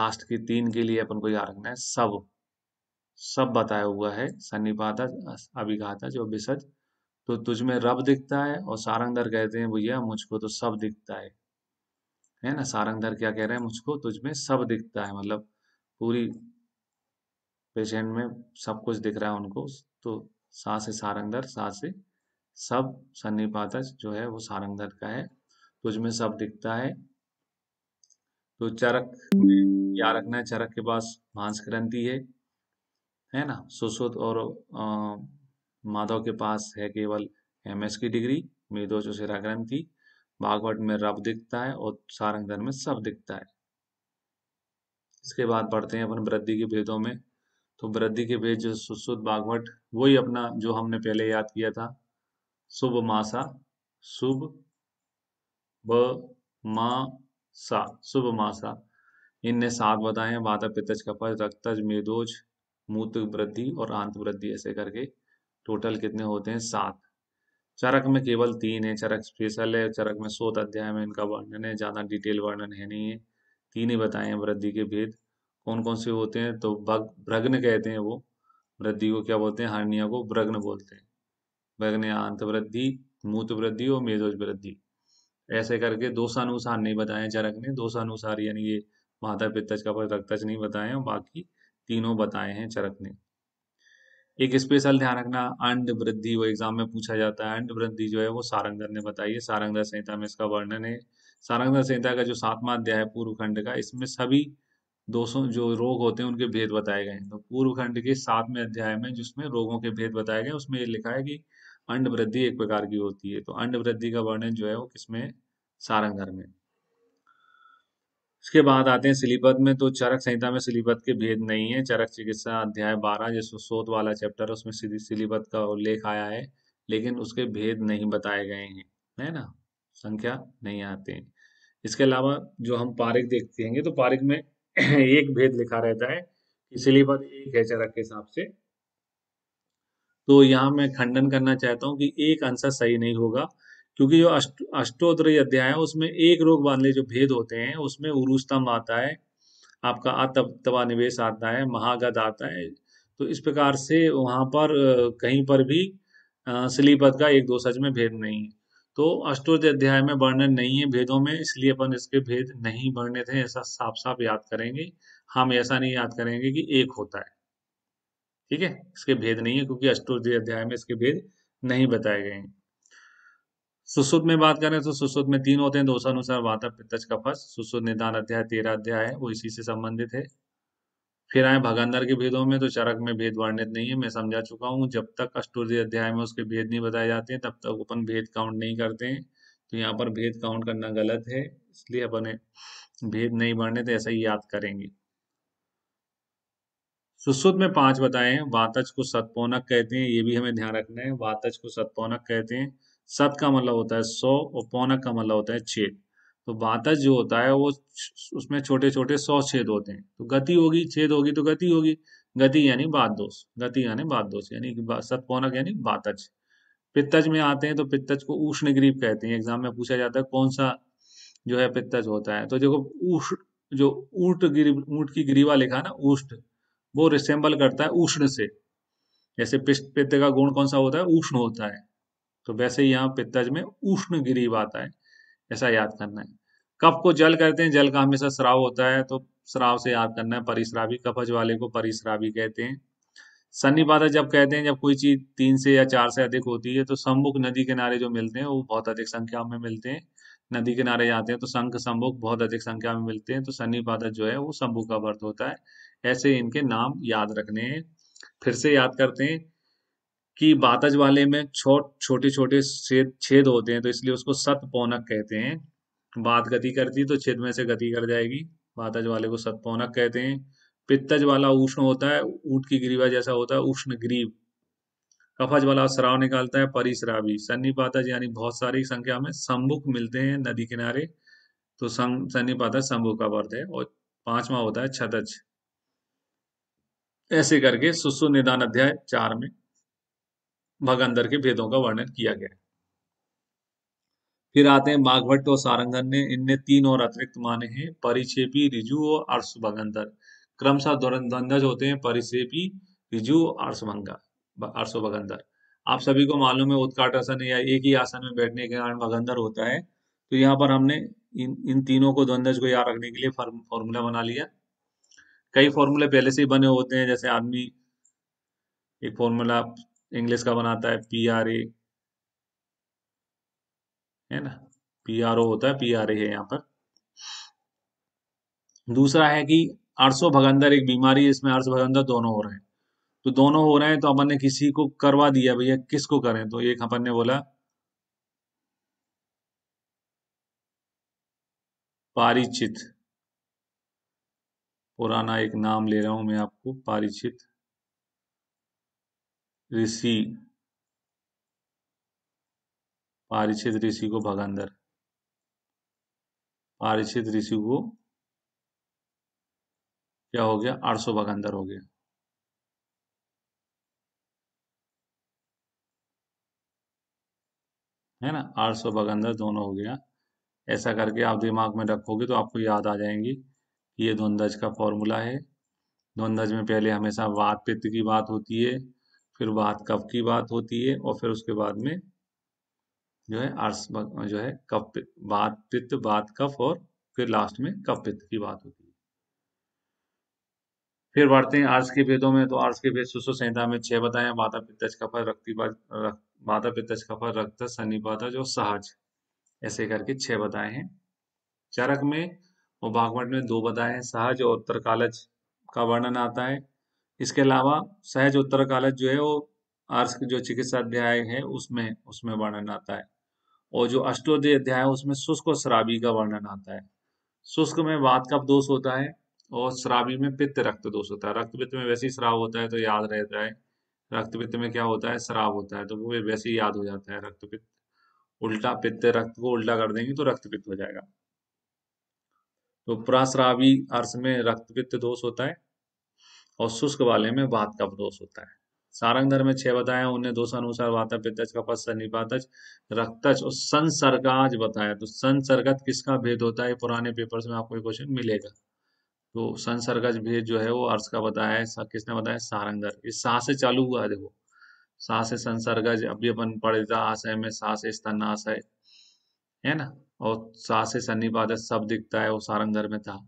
A: लास्ट के तीन के लिए अपन को याद रखना है सब सब बताया हुआ है सन्निपातज अभिघातज और विसज तो तुझ में रब दिखता है और सारंगधर कहते हैं भैया मुझको तो सब दिखता है है ना सारंगधर क्या कह रहे हैं मुझको तुझ में सब दिखता है मतलब पूरी पेशेंट में सब कुछ दिख रहा है उनको तो सा से सारंगधर सा से सब सन्नीपात जो है वो सारंगधर का है तुझ में सब दिखता है तो चरक में क्या रखना है चरक के पास मांस ग्रंथि है है ना सुशुद्ध और आ, माधव के पास है केवल एमएस की डिग्री निर्दोष सिराग्रम की भागवत में रब दिखता है और सारंग धर्म में सब दिखता है इसके बाद पढ़ते हैं अपन वृद्धि के भेदों में तो वृद्धि के भेद जो सुशुद्ध भागवत वही अपना जो हमने पहले याद किया था शुभ मासा शुभ ब मा सा शुभ मासा इनने सात बताए हैं वाता पितज कपज रक्तज मेदोज मूत वृद्धि और आंत वृद्धि ऐसे करके टोटल कितने होते हैं सात चरक में केवल तीन है चरक स्पेशल है चरक में सोत अध्याय में इनका वर्णन है ज़्यादा डिटेल वर्णन है नहीं है तीन ही बताए हैं वृद्धि के भेद कौन कौन से होते हैं तो भ्रग्न कहते हैं वो वृद्धि को क्या बोलते हैं हरणिया को भ्रग्न बोलते हैं भ्रग्न अंत वृद्धि मूत वृद्धि और मेदोज वृद्धि ऐसे करके दोषानुसार नहीं बताए चरक ने दोषानुसार यानी ये माता पित्तज का रक्तज नहीं बताए बाकी तीनों बताए हैं चरक ने एक स्पेशल ध्यान रखना अंड वृद्धि वो एग्जाम में पूछा जाता है अंड वृद्धि जो है वो सारंगधर ने बताई है सारंगधर संहिता में इसका वर्णन है सारंगधर संहिता का जो सातवा अध्याय है पूर्व खंड का इसमें सभी दोषों जो रोग होते हैं उनके भेद बताए गए हैं तो पूर्व खंड के सातवें अध्याय में जिसमें रोगों के भेद बताए गए उसमें ये लिखा है कि अंड वृद्धि एक प्रकार की होती है तो अंड वृद्धि का वर्णन जो है वो किसमें सारंगधर में उसके बाद आते हैं सिलीपत में तो चरक संहिता में सिलीपत के भेद नहीं है चरक चिकित्सा अध्याय बारह जिसमें सोत वाला चैप्टर उसमें सिलीपत का उल्लेख आया है लेकिन उसके भेद नहीं बताए गए हैं है ना संख्या नहीं आते हैं इसके अलावा जो हम पारिक देखते हैं तो पारिक में एक भेद लिखा रहता है कि सिलीपत एक है चरक के हिसाब से तो यहाँ मैं खंडन करना चाहता हूँ कि एक आंसर सही नहीं होगा क्योंकि जो अष्ट अष्टोत्तरी अध्याय है उसमें एक रोग वाले जो भेद होते हैं उसमें उरुस्तम आता है आपका आतप निवेश आता है महागत आता है तो इस प्रकार से वहाँ पर कहीं पर भी स्लीपद का एक दो सच में भेद नहीं है तो अष्टोदय अध्याय में वर्णन नहीं है भेदों में इसलिए अपन इसके भेद नहीं बढ़ने थे ऐसा साफ साफ याद करेंगे हाँ, हम ऐसा नहीं याद करेंगे कि एक होता है ठीक है इसके भेद नहीं है क्योंकि अष्टोदय अध्याय में इसके भेद नहीं बताए गए हैं सुश्रुत में बात करें तो सुश्रुत में तीन होते हैं अनुसार वाता पित्तज कफस सुश्रुत निदान अध्याय तेरा अध्याय है वो इसी से संबंधित है फिर आए भगंदर के भेदों में तो चरक में भेद वर्णित नहीं है मैं समझा चुका हूँ जब तक अष्टुर्य अध्याय में उसके भेद नहीं बताए जाते हैं तब तक अपन भेद काउंट नहीं करते हैं तो यहाँ पर भेद काउंट करना गलत है इसलिए अपन भेद नहीं वर्णित ऐसा ही याद करेंगे सुश्रुत में पांच बताए वातज को सत्पौनक कहते हैं ये भी हमें ध्यान रखना है वातज को सत्पौनक कहते हैं सत का मतलब होता है सौ और पौनक का मतलब होता है छेद तो बातज जो होता है वो उसमें छोटे छोटे सौ छेद होते हैं तो गति होगी छेद होगी तो गति होगी गति यानी बात दोष गति यानी बात दोष यानी सतपौनक यानी बातज पित्तज में आते हैं तो पित्तज को उष्ण ग्रीप कहते हैं एग्जाम में पूछा जाता है कौन सा जो है पित्तज होता है तो देखो ऊष्ण जो ऊट गिरी ऊट की ग्रीवा लिखा ना उष्ण वो रिसेंबल करता है उष्ण से जैसे पित्त का गुण कौन सा होता है उष्ण होता है तो वैसे ही यहाँ पित्तज में उष्ण गिरीब आता है ऐसा याद करना है कफ को जल कहते हैं जल का हमेशा श्राव होता है तो श्राव से याद करना है परिश्रावी कफज वाले को परिश्रावी कहते हैं सन्निपाता जब कहते हैं जब कोई चीज तीन से या चार से अधिक होती है तो सम्मुख नदी किनारे जो मिलते हैं वो बहुत अधिक संख्या में मिलते हैं नदी किनारे जाते हैं तो संख सम्मुख बहुत अधिक संख्या में मिलते हैं तो सन्निपाता जो है वो शंभु का वर्त होता है ऐसे इनके नाम याद रखने हैं फिर से याद करते हैं कि बातज वाले में छोट छोटे छोटे छेद छेद होते हैं तो इसलिए उसको सत पौनक कहते हैं बात गति करती है तो छेद में से गति कर जाएगी बातज वाले को सत पौनक कहते हैं पित्तज वाला उष्ण होता है ऊट की ग्रीवा जैसा होता है उष्ण ग्रीव कफज वाला श्राव निकालता है परिश्रावी पातज यानी बहुत सारी संख्या में संभुक मिलते हैं नदी किनारे तो पातज संभुक का वर्त है और पांचवा होता है छतज ऐसे करके सुसु निदान अध्याय चार में अंदर के भेदों का वर्णन किया गया फिर आते हैं माघभट्ट और सारंगन ने इनने तीन और अतिरिक्त माने हैं परिचेपी रिजु और भगंधर क्रमशः द्वंद्वज होते हैं परिचेपी रिजु और अर्शभंगा भगंधर आप सभी को मालूम है आसन या एक ही आसन में बैठने के कारण भगंधर होता है तो यहाँ पर हमने इन इन तीनों को द्वंद्वज को याद रखने के लिए फॉर्मूला बना लिया कई फॉर्मूले पहले से ही बने होते हैं जैसे आदमी एक फॉर्मूला इंग्लिश का बनाता है पी आर ए है ना पी आर ओ होता है पी आर ए है यहाँ पर दूसरा है कि अर्सो भगंदर एक बीमारी है इसमें आरस भगंदर दोनों हो रहे हैं तो दोनों हो रहे हैं तो अपन ने किसी को करवा दिया भैया किसको करें तो एक अपन ने बोला पारिचित पुराना एक नाम ले रहा हूं मैं आपको पारिचित ऋषि पारिचित ऋषि को भगंदर पारिचित ऋषि को क्या हो गया आठ सौ भगंदर हो गया है ना आठ सौ भगंदर दोनों हो गया ऐसा करके आप दिमाग में रखोगे तो आपको याद आ जाएंगी कि ये द्वंदज का फॉर्मूला है द्वंदज में पहले हमेशा वात पित्त की बात होती है फिर बात कफ की बात होती है और फिर उसके बाद में जो है अर्स जो है कफ बात पित्त बात कफ और फिर लास्ट में कफ पित्त की बात होती है फिर बढ़ते हैं आर्स के भेदों में तो आर्स के भेद सुसो संहिता में छह बताए माता पित्त कफर रक्ति माता पित्त कफर रक्त सन्निपातज और सहज ऐसे करके छह बताए हैं चरक में और बागवट में दो बताए हैं सहज और उत्तर कालज का वर्णन आता है इसके अलावा सहज उत्तर कालज जो है वो आर्स जो चिकित्सा अध्याय है उसमें उसमें वर्णन आता है और जो अष्टोदय अध्याय है उसमें शुष्क और श्राबी का वर्णन आता है शुष्क में वात का दोष होता है और श्राबी में पित्त रक्त दोष होता है रक्त पित्त में वैसे ही श्राव होता है तो याद रहता है रक्त पित्त में क्या होता है श्राव होता है तो वो वैसे ही याद हो जाता है रक्त पित्त उल्टा पित्त रक्त को उल्टा कर देंगे तो रक्त पित्त हो जाएगा तो प्राश्रावी अर्थ में रक्त पित्त दोष होता है और शुष्क वाले में वात का दोष होता है सारंग धर्म में छह बताया उन्हें अनुसार वाता पितज कपस सन्निपातज रक्तज और संसर्गाज बताया तो संसर्गत किसका भेद होता है पुराने पेपर्स में आपको क्वेश्चन मिलेगा तो संसर्गज भेद जो है वो अर्थ का बताया है किसने बताया सारंग धर्म इस सा से चालू हुआ देखो साह से संसर्गज अभी अपन पढ़े था आशय में सा से स्तन आशय है ना और सा से सन्निपातज सब दिखता है वो सारंग धर्म में था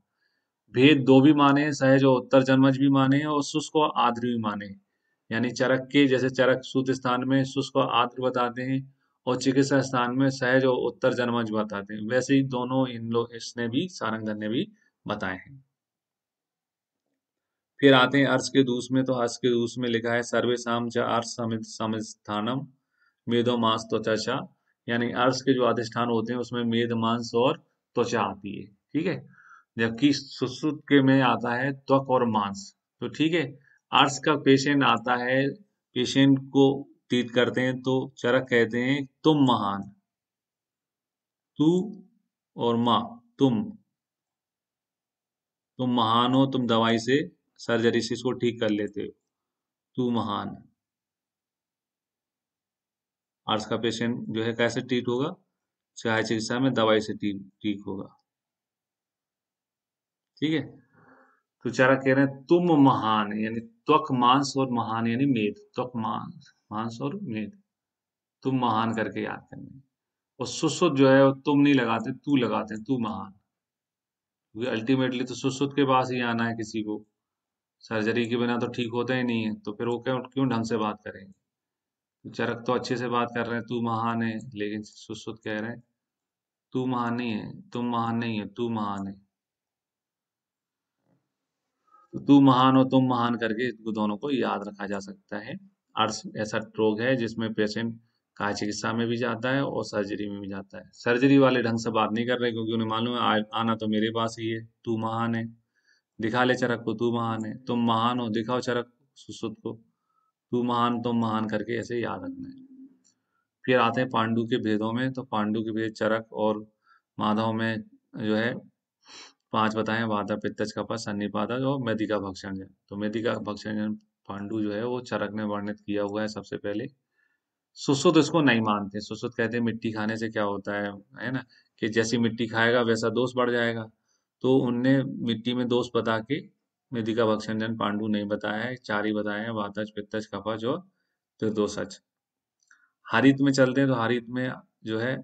A: भेद दो भी माने सहज और उत्तर जन्मज भी माने और शुष्क को आद्र भी माने यानी चरक के जैसे चरक सूत स्थान में शुष्क को आद्र बताते हैं और चिकित्सा स्थान में सहज और उत्तर जन्मज बताते हैं वैसे ही दोनों इन लोग इसने भी सारंगधन ने भी बताए हैं फिर आते हैं अर्श के दूस में तो अर्श के दूस में लिखा है सर्वे शाम च अर्श समिस्थानम मेदो मांस तो त्वचा यानी अर्श के जो अधिष्ठान होते हैं उसमें मेद मांस और त्वचा आती है ठीक है जबकि सुश्रुत के में आता है त्वक और मांस तो ठीक है अर्श का पेशेंट आता है पेशेंट को ट्रीट करते हैं तो चरक कहते हैं तुम महान तू और माँ तुम तुम महान हो तुम दवाई से सर्जरी से इसको ठीक कर लेते हो तू महान आर्स का पेशेंट जो है कैसे ट्रीट होगा चाहे चिकित्सा में दवाई से ठीक होगा ठीक है तो चारा कह रहे हैं तुम महान यानी त्वक मांस और महान यानी मेद त्वक मांस मांस और मेद तुम महान करके याद करने और सुश्रुत जो है तुम नहीं लगाते तू लगाते तू महान क्योंकि अल्टीमेटली तो सुश्रुत के पास ही आना है किसी को सर्जरी के बिना तो ठीक होता ही नहीं है तो फिर वो क्या क्यों ढंग से बात करेंगे तो चरक तो अच्छे से बात कर रहे हैं तू महान है लेकिन सुश्रुत कह रहे हैं तू महान नहीं है तुम महान नहीं है तू महान है तो तू महान हो तुम महान करके इसको दोनों को याद रखा जा सकता है अर्स ऐसा रोग है जिसमें पेशेंट का चिकित्सा में भी जाता है और सर्जरी में भी जाता है सर्जरी वाले ढंग से बात नहीं कर रहे क्योंकि उन्हें मालूम है आना तो मेरे पास ही है तू महान है दिखा ले चरक को तू महान है तुम महान हो दिखाओ चरक सुसुद को तू महान तुम महान करके ऐसे याद रखना है फिर आते हैं पांडु के भेदों में तो पांडु के भेद चरक और माधव में जो है पांच बताए वादा पित्तज कपा सन्निपादा और मेदिका भक्षण तो मेदिका भक्षण पांडु जो है वो चरक ने वर्णित किया हुआ है सबसे पहले सुसुद इसको नहीं मानते सुसुद कहते हैं मिट्टी खाने से क्या होता है है ना कि जैसी मिट्टी खाएगा वैसा दोष बढ़ जाएगा तो उनने मिट्टी में दोष बता के मेदिका भक्षण पांडु नहीं बताया है चार ही बताए हैं वातज पित्तज कपच और सच हरित में चलते हैं तो हरित में जो है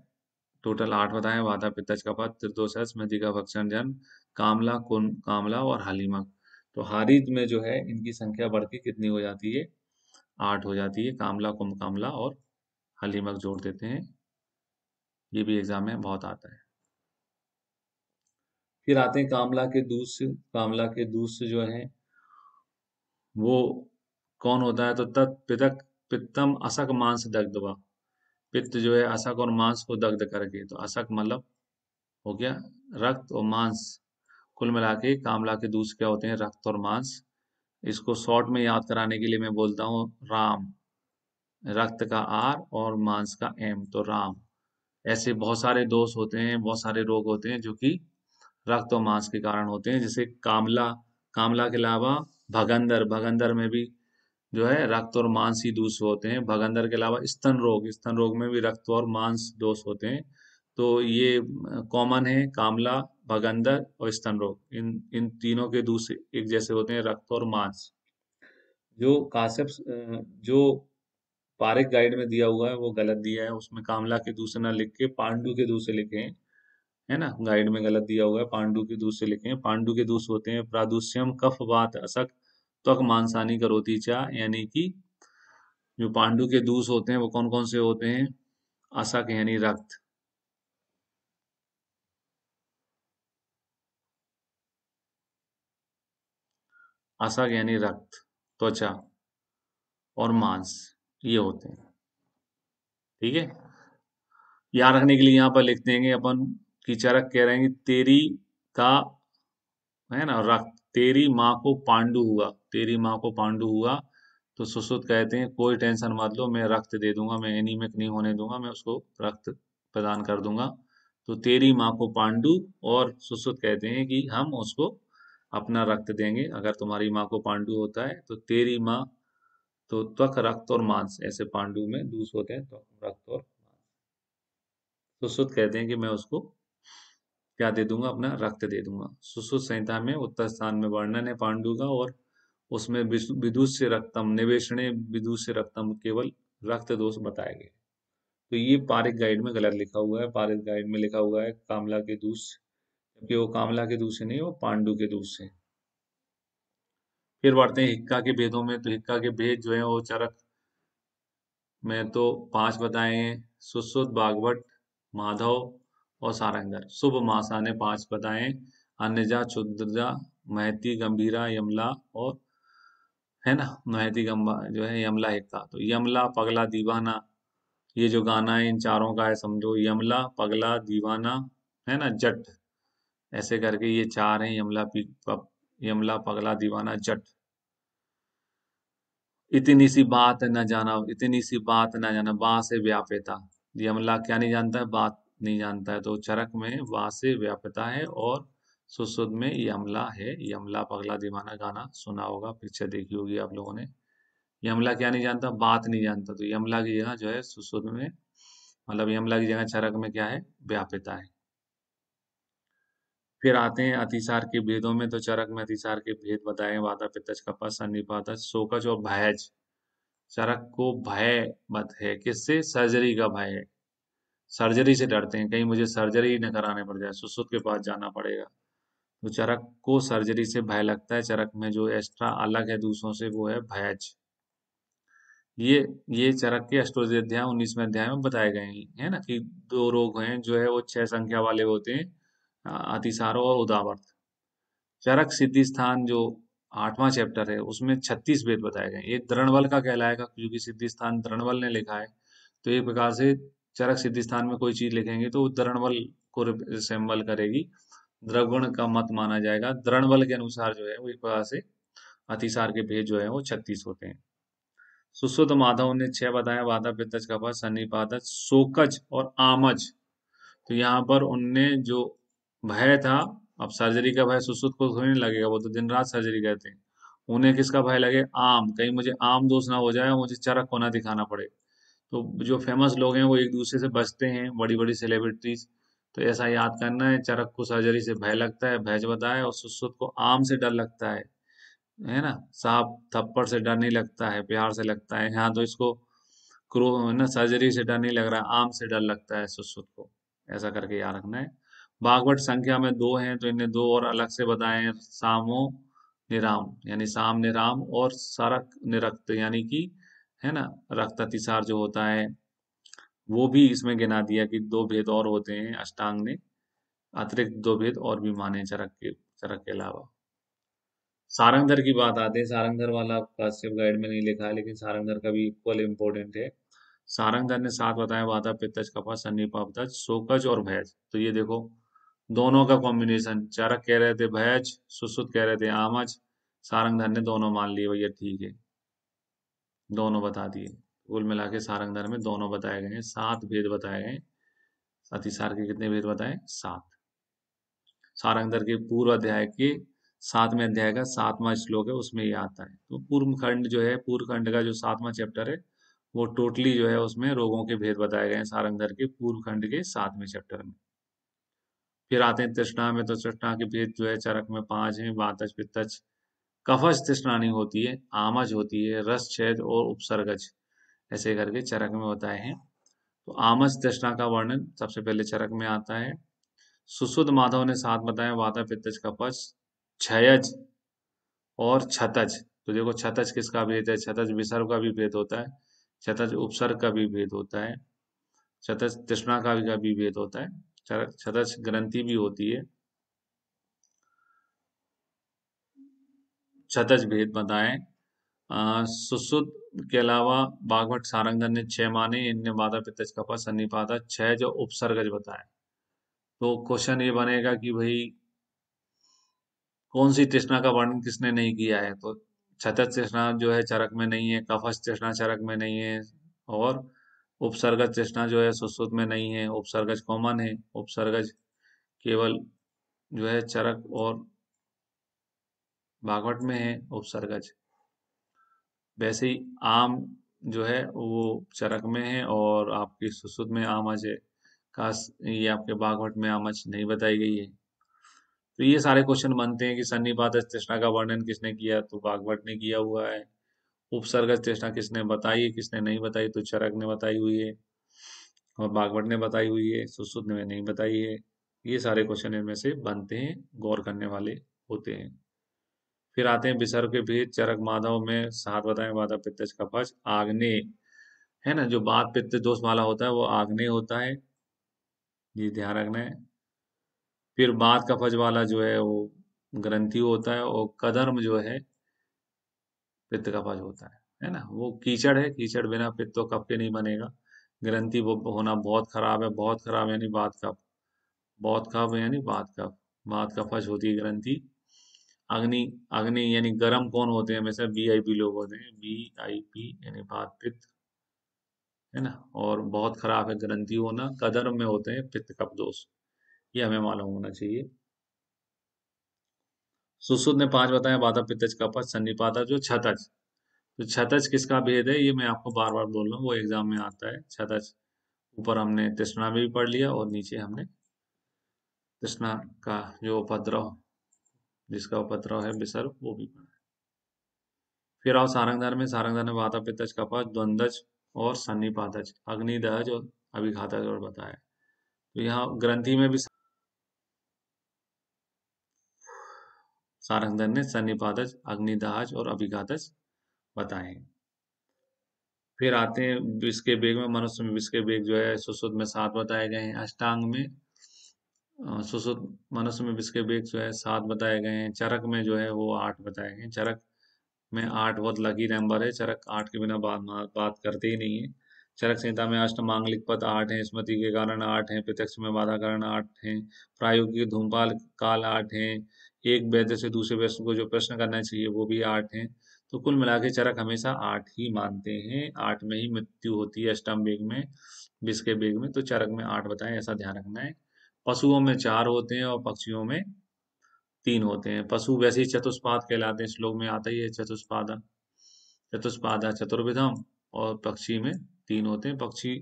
A: टोटल आठ बताया वादा पद त्रिदोष त्रिदोषज का भक्षण जन कामला कुन कामला और हालिमा तो हारिज में जो है इनकी संख्या बढ़ के कितनी हो जाती है आठ हो जाती है कामला कुंभ कामला और हलीमक जोड़ देते हैं ये भी एग्जाम में बहुत आता है फिर आते हैं कामला के दूस कामला के दूस जो है वो कौन होता है तो तत्पित पित्तम असक मांस दग्धवा पित्त जो है अशक और मांस को दग्ध करके तो अशक मतलब हो गया रक्त और मांस कुल मिला के कामला के दूस क्या होते हैं रक्त और मांस इसको शॉर्ट में याद कराने के लिए मैं बोलता हूँ राम रक्त का आर और मांस का एम तो राम ऐसे बहुत सारे दोष होते हैं बहुत सारे रोग होते हैं जो कि रक्त और मांस के कारण होते हैं जैसे कामला कामला के अलावा भगंदर भगंदर में भी जो है रक्त और मांस ही दूष होते हैं भगंदर के अलावा स्तन रोग स्तन रोग में भी रक्त और मांस दोष होते हैं तो ये कॉमन है कामला भगंदर और स्तन रोग इन इन तीनों के दूसरे एक जैसे होते हैं रक्त और मांस जो कासेप जो पारिक गाइड में दिया हुआ है वो गलत दिया है उसमें कामला के दूसरे ना लिख के पांडु के दूसरे लिखे हैं है ना गाइड में गलत दिया हुआ है पांडु के दूसरे लिखे हैं पांडु के दूसरे होते हैं प्रादुष्यम कफ बात असक त्वक मानसानी करोती चा यानी कि जो पांडु के दूस होते हैं वो कौन कौन से होते हैं असक यानी रक्त असक यानी रक्त त्वचा और मांस ये होते हैं ठीक है याद रखने के लिए यहां पर लिख देंगे अपन की चरक कह रहे हैं तेरी का है ना रक्त तेरी माँ को पांडु हुआ तेरी माँ को पांडु हुआ तो सुश्रुत कहते हैं कोई टेंशन मत लो मैं रक्त दे दूंगा मैं एनीमिक नहीं होने दूंगा मैं उसको रक्त प्रदान कर दूंगा तो तेरी माँ को पांडु और सुश्रुत कहते हैं कि हम उसको अपना रक्त देंगे अगर तुम्हारी माँ को पांडु होता है तो तेरी माँ तो त्वक रक्त और मांस ऐसे पांडु में दूस होते हैं तो रक्त और मांस सुश्रुत कहते हैं कि मैं उसको क्या दे दूंगा अपना रक्त दे दूंगा सुश्रुत संहिता में उत्तर स्थान में वर्णन है पांडु का और उसमें विदुष से रक्तम निवेशने विदुष से रक्तम केवल रक्त दोष बताए गए तो ये पारिक गाइड में गलत लिखा हुआ है पारिक गाइड में लिखा हुआ है कामला के दूस जबकि वो कामला के दूस नहीं वो पांडु के दूस है फिर बढ़ते हैं हिक्का के भेदों में तो हिक्का के भेद जो है वो चरक में तो पांच बताए हैं सुश्रुत बागवट माधव और सारंगर शुभ मासा ने पांच बताए अन्यजा क्षुद्रजा महती गंभीरा यमला और है ना नोहती गंबा जो है यमला एक था तो यमला पगला दीवाना ये जो गाना है इन चारों का है समझो यमला पगला दीवाना है ना जट ऐसे करके ये चार हैं यमला यमला पगला दीवाना जट इतनी सी बात न जाना इतनी सी बात न जाना बा से व्यापिता यमला क्या नहीं जानता है बात नहीं जानता है तो चरक में बा से व्यापिता है और सुसुद में यमला है यमला पगला दीवाना गाना सुना होगा पिक्चर देखी होगी आप लोगों ने यमला क्या नहीं जानता बात नहीं जानता तो यमला की जगह जो है सुसुद में मतलब यमला की जगह चरक में क्या है व्यापिता है फिर आते हैं अतिसार के भेदों में तो चरक में अतिसार के भेद बताए वाता पितज कपा सन्नीपात शोकज और भयज चरक को भय मत है किससे सर्जरी का भय है सर्जरी से डरते हैं कहीं मुझे सर्जरी न कराने पड़ जाए सुसुद के पास जाना पड़ेगा तो चरक को सर्जरी से भय लगता है चरक में जो एक्स्ट्रा अलग है दूसरों से वो है भयज ये ये चरक के अष्टोज अध्याय उन्नीसवें अध्याय में बताए गए हैं है ना कि दो रोग हैं जो है वो छह संख्या वाले होते हैं अतिसारो और उदावर्त चरक सिद्धि स्थान जो आठवां चैप्टर है उसमें छत्तीस वेद बताए गए ये दृणबल का कहलाएगा क्योंकि सिद्धि स्थान दृणबल ने लिखा है तो एक प्रकार से चरक सिद्धि स्थान में कोई चीज लिखेंगे तो द्रणवल को रिसेम्बल करेगी द्रवगुण का मत माना जाएगा द्रण बल के अनुसार जो है वो एक प्रकार से अतिसार के भेद जो है वो छत्तीस होते हैं सुश्रुत माधव ने छह बताया वादा पितज कफा सन्निपातज सोकज और आमज तो यहाँ पर उनने जो भय था अब सर्जरी का भय सुश्रुत को थोड़ी नहीं लगेगा वो तो दिन रात सर्जरी करते हैं उन्हें किसका भय लगे आम कहीं मुझे आम दोष ना हो जाए मुझे चरक को ना दिखाना पड़े तो जो फेमस लोग हैं वो एक दूसरे से बचते हैं बड़ी बड़ी सेलिब्रिटीज तो ऐसा याद करना है चरक को सर्जरी से भय लगता है भैज है और सुसुत को आम से डर लगता है है ना सांप थप्पड़ से डर नहीं लगता है प्यार से लगता है यहाँ तो इसको क्रो है ना सर्जरी से डर नहीं लग रहा है आम से डर लगता है सुसुत को ऐसा करके याद रखना है बागवट संख्या में दो हैं तो इन्हें दो और अलग से बताए हैं सामो निराम यानी साम निराम और सरक निरक्त यानी कि है ना रक्त अतिसार जो होता है वो भी इसमें गिना दिया कि दो भेद और होते हैं अष्टांग ने अतिरिक्त दो भेद और भी माने चरक के चरक के अलावा सारंगधर की बात आते हैं सारंगधर वाला काश्यप गाइड में नहीं लिखा है लेकिन सारंगधर का भी इक्वल इम्पोर्टेंट है सारंगधर ने साथ बताया वाता पितज कपा सन्नी सन्नीपापतज सोकज और भैज तो ये देखो दोनों का कॉम्बिनेशन चरक कह रहे थे भैज सुसुत कह रहे थे आमज सारंगधर ने दोनों मान लिए भैया ठीक है दोनों बता दिए कुल मिला के सारंगधर में दोनों बताए गए हैं सात भेद बताए गए अतिसार के कितने भेद बताए सात सारंगधर के पूर्व अध्याय के सातवें अध्याय का सातवां श्लोक है उसमें ये आता है तो पूर्व खंड जो है पूर्व खंड का जो सातवां चैप्टर है वो टोटली जो है उसमें रोगों के भेद बताए गए हैं सारंगधर के पूर्व खंड के सातवें चैप्टर में फिर आते हैं तृष्णा में तो तृष्णा के भेद जो है चरक में पांच है वातच पित्त कफज तृष्णानी होती है आमज होती है रस छेद और उपसर्गज ऐसे करके चरक में बताए हैं तो आमस दशना का वर्णन सबसे पहले चरक में आता है सुशुद्ध माधव ने साथ बताया वाता पितज कपच छयज और छतज तो देखो छतज किसका भेद है छतज विसर्ग का भी भेद होता है छतज उपसर्ग का भी भेद होता है छतज तृष्णा का भी भेद होता है छतज ग्रंथि भी होती है छतज भेद बताएं सुसुद के अलावा बागवट सारंगधन ने छह माने इनने बाधा पितज कपा पाता छह जो उपसर्गज बताए तो क्वेश्चन ये बनेगा कि भाई कौन सी तृष्णा का वर्णन किसने नहीं किया है तो छत तृष्णा जो है चरक में नहीं है कफस तृष्णा चरक में नहीं है और उपसर्गज तृष्णा जो है सुश्रुत में नहीं है उपसर्गज कॉमन है उपसर्गज केवल जो है चरक और भागवट में है उपसर्गज वैसे ही आम जो है वो चरक में है और आपकी सुसुद में आमच है खास ये आपके बागवट में आमच नहीं बताई गई है तो ये सारे क्वेश्चन बनते हैं कि सन्नीपात चेष्टा का वर्णन किसने किया तो बागवट ने किया हुआ है उपसर्ग चेष्टा किसने बताई है किसने नहीं बताई तो चरक ने बताई हुई है और बाघवट ने बताई हुई है सुसुद ने नहीं बताई है ये सारे क्वेश्चन इनमें से बनते हैं गौर करने वाले होते हैं फिर आते हैं विसर्ग के बीच चरक माधव में सात बताए माधव पित्तज का फर्श आग्ने है ना जो बात पित्त दोष वाला होता है वो आग्ने होता है ये ध्यान रखना है फिर बात का फज वाला जो है वो ग्रंथि होता है और कदर्म जो है पित्त का फज होता है है ना वो कीचड़ है कीचड़ बिना पित्तो कप के नहीं बनेगा ग्रंथि वो होना बहुत खराब है बहुत खराब यानी बात कप बहुत कप यानी बात कप बात का फज होती है ग्रंथि अग्नि अग्नि यानी गर्म कौन होते हैं हमेशा वी आई पी लोग होते हैं वी आई पी यानी बात पित्त है ना और बहुत खराब है ग्रंथि होना कदर में होते हैं पित्त कप दोष ये हमें मालूम होना चाहिए सुसुद ने पांच बताया बाधा पित्तज कपच सन्निपाता जो छतज तो छतज किसका भेद है ये मैं आपको बार बार बोल रहा हूँ वो एग्जाम में आता है छतज ऊपर हमने तृष्णा भी पढ़ लिया और नीचे हमने तृष्णा का जो उपद्रव जिसका उपद्रव है विसर्ग वो भी है फिर आओ सारंगदार में सारंगदार में वाता पितज कपा द्वंदज और सन्निपातज अग्निदहज और अभिघातज और बताया तो यहाँ ग्रंथि में भी सारंगधन ने सन्निपातज अग्निदहज और अभिघातज बताए फिर आते हैं विष के बेग में मनुष्य में विष के बेग जो है सुशुद्ध में सात बताए गए हैं अष्टांग में सुश्रुत मनुष्य में विष के वेग जो है सात बताए गए हैं चरक में जो है वो आठ बताए गए हैं चरक में आठ बहुत लकी नंबर है चरक आठ के बिना बात बात करते ही नहीं है चरक संहिता में अष्ट मांगलिक पद आठ हैं स्मृति के कारण आठ हैं प्रत्यक्ष में बाधा कारण आठ हैं प्रायोगिक धूमपाल काल आठ हैं एक वैद्य से दूसरे वैश्य को जो प्रश्न करना चाहिए वो भी आठ हैं तो कुल मिला के चरक हमेशा आठ ही मानते हैं आठ में ही मृत्यु होती है अष्टम वेग में विष के वेग में तो चरक में आठ बताएं ऐसा ध्यान रखना है पशुओं में चार होते हैं और पक्षियों में तीन होते हैं पशु वैसे ही चतुष्पाद कहलाते हैं श्लोक में आता ही है चतुष्पादा चतुष्पादा चतुर्विधम और पक्षी में तीन होते हैं पक्षी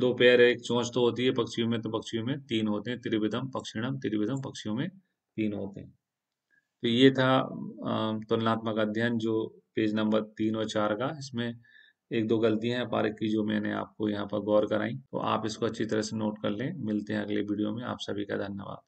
A: दो पैर एक चोंच तो होती है पक्षियों में तो पक्षियों में तीन होते हैं त्रिविधम पक्षिणम त्रिविधम पक्षियों में तीन होते हैं तो ये था तुलनात्मक अध्ययन जो पेज नंबर तीन और चार का इसमें एक दो गलतियां हैं पारक की जो मैंने आपको यहाँ पर गौर कराई तो आप इसको अच्छी तरह से नोट कर लें मिलते हैं अगले वीडियो में आप सभी का धन्यवाद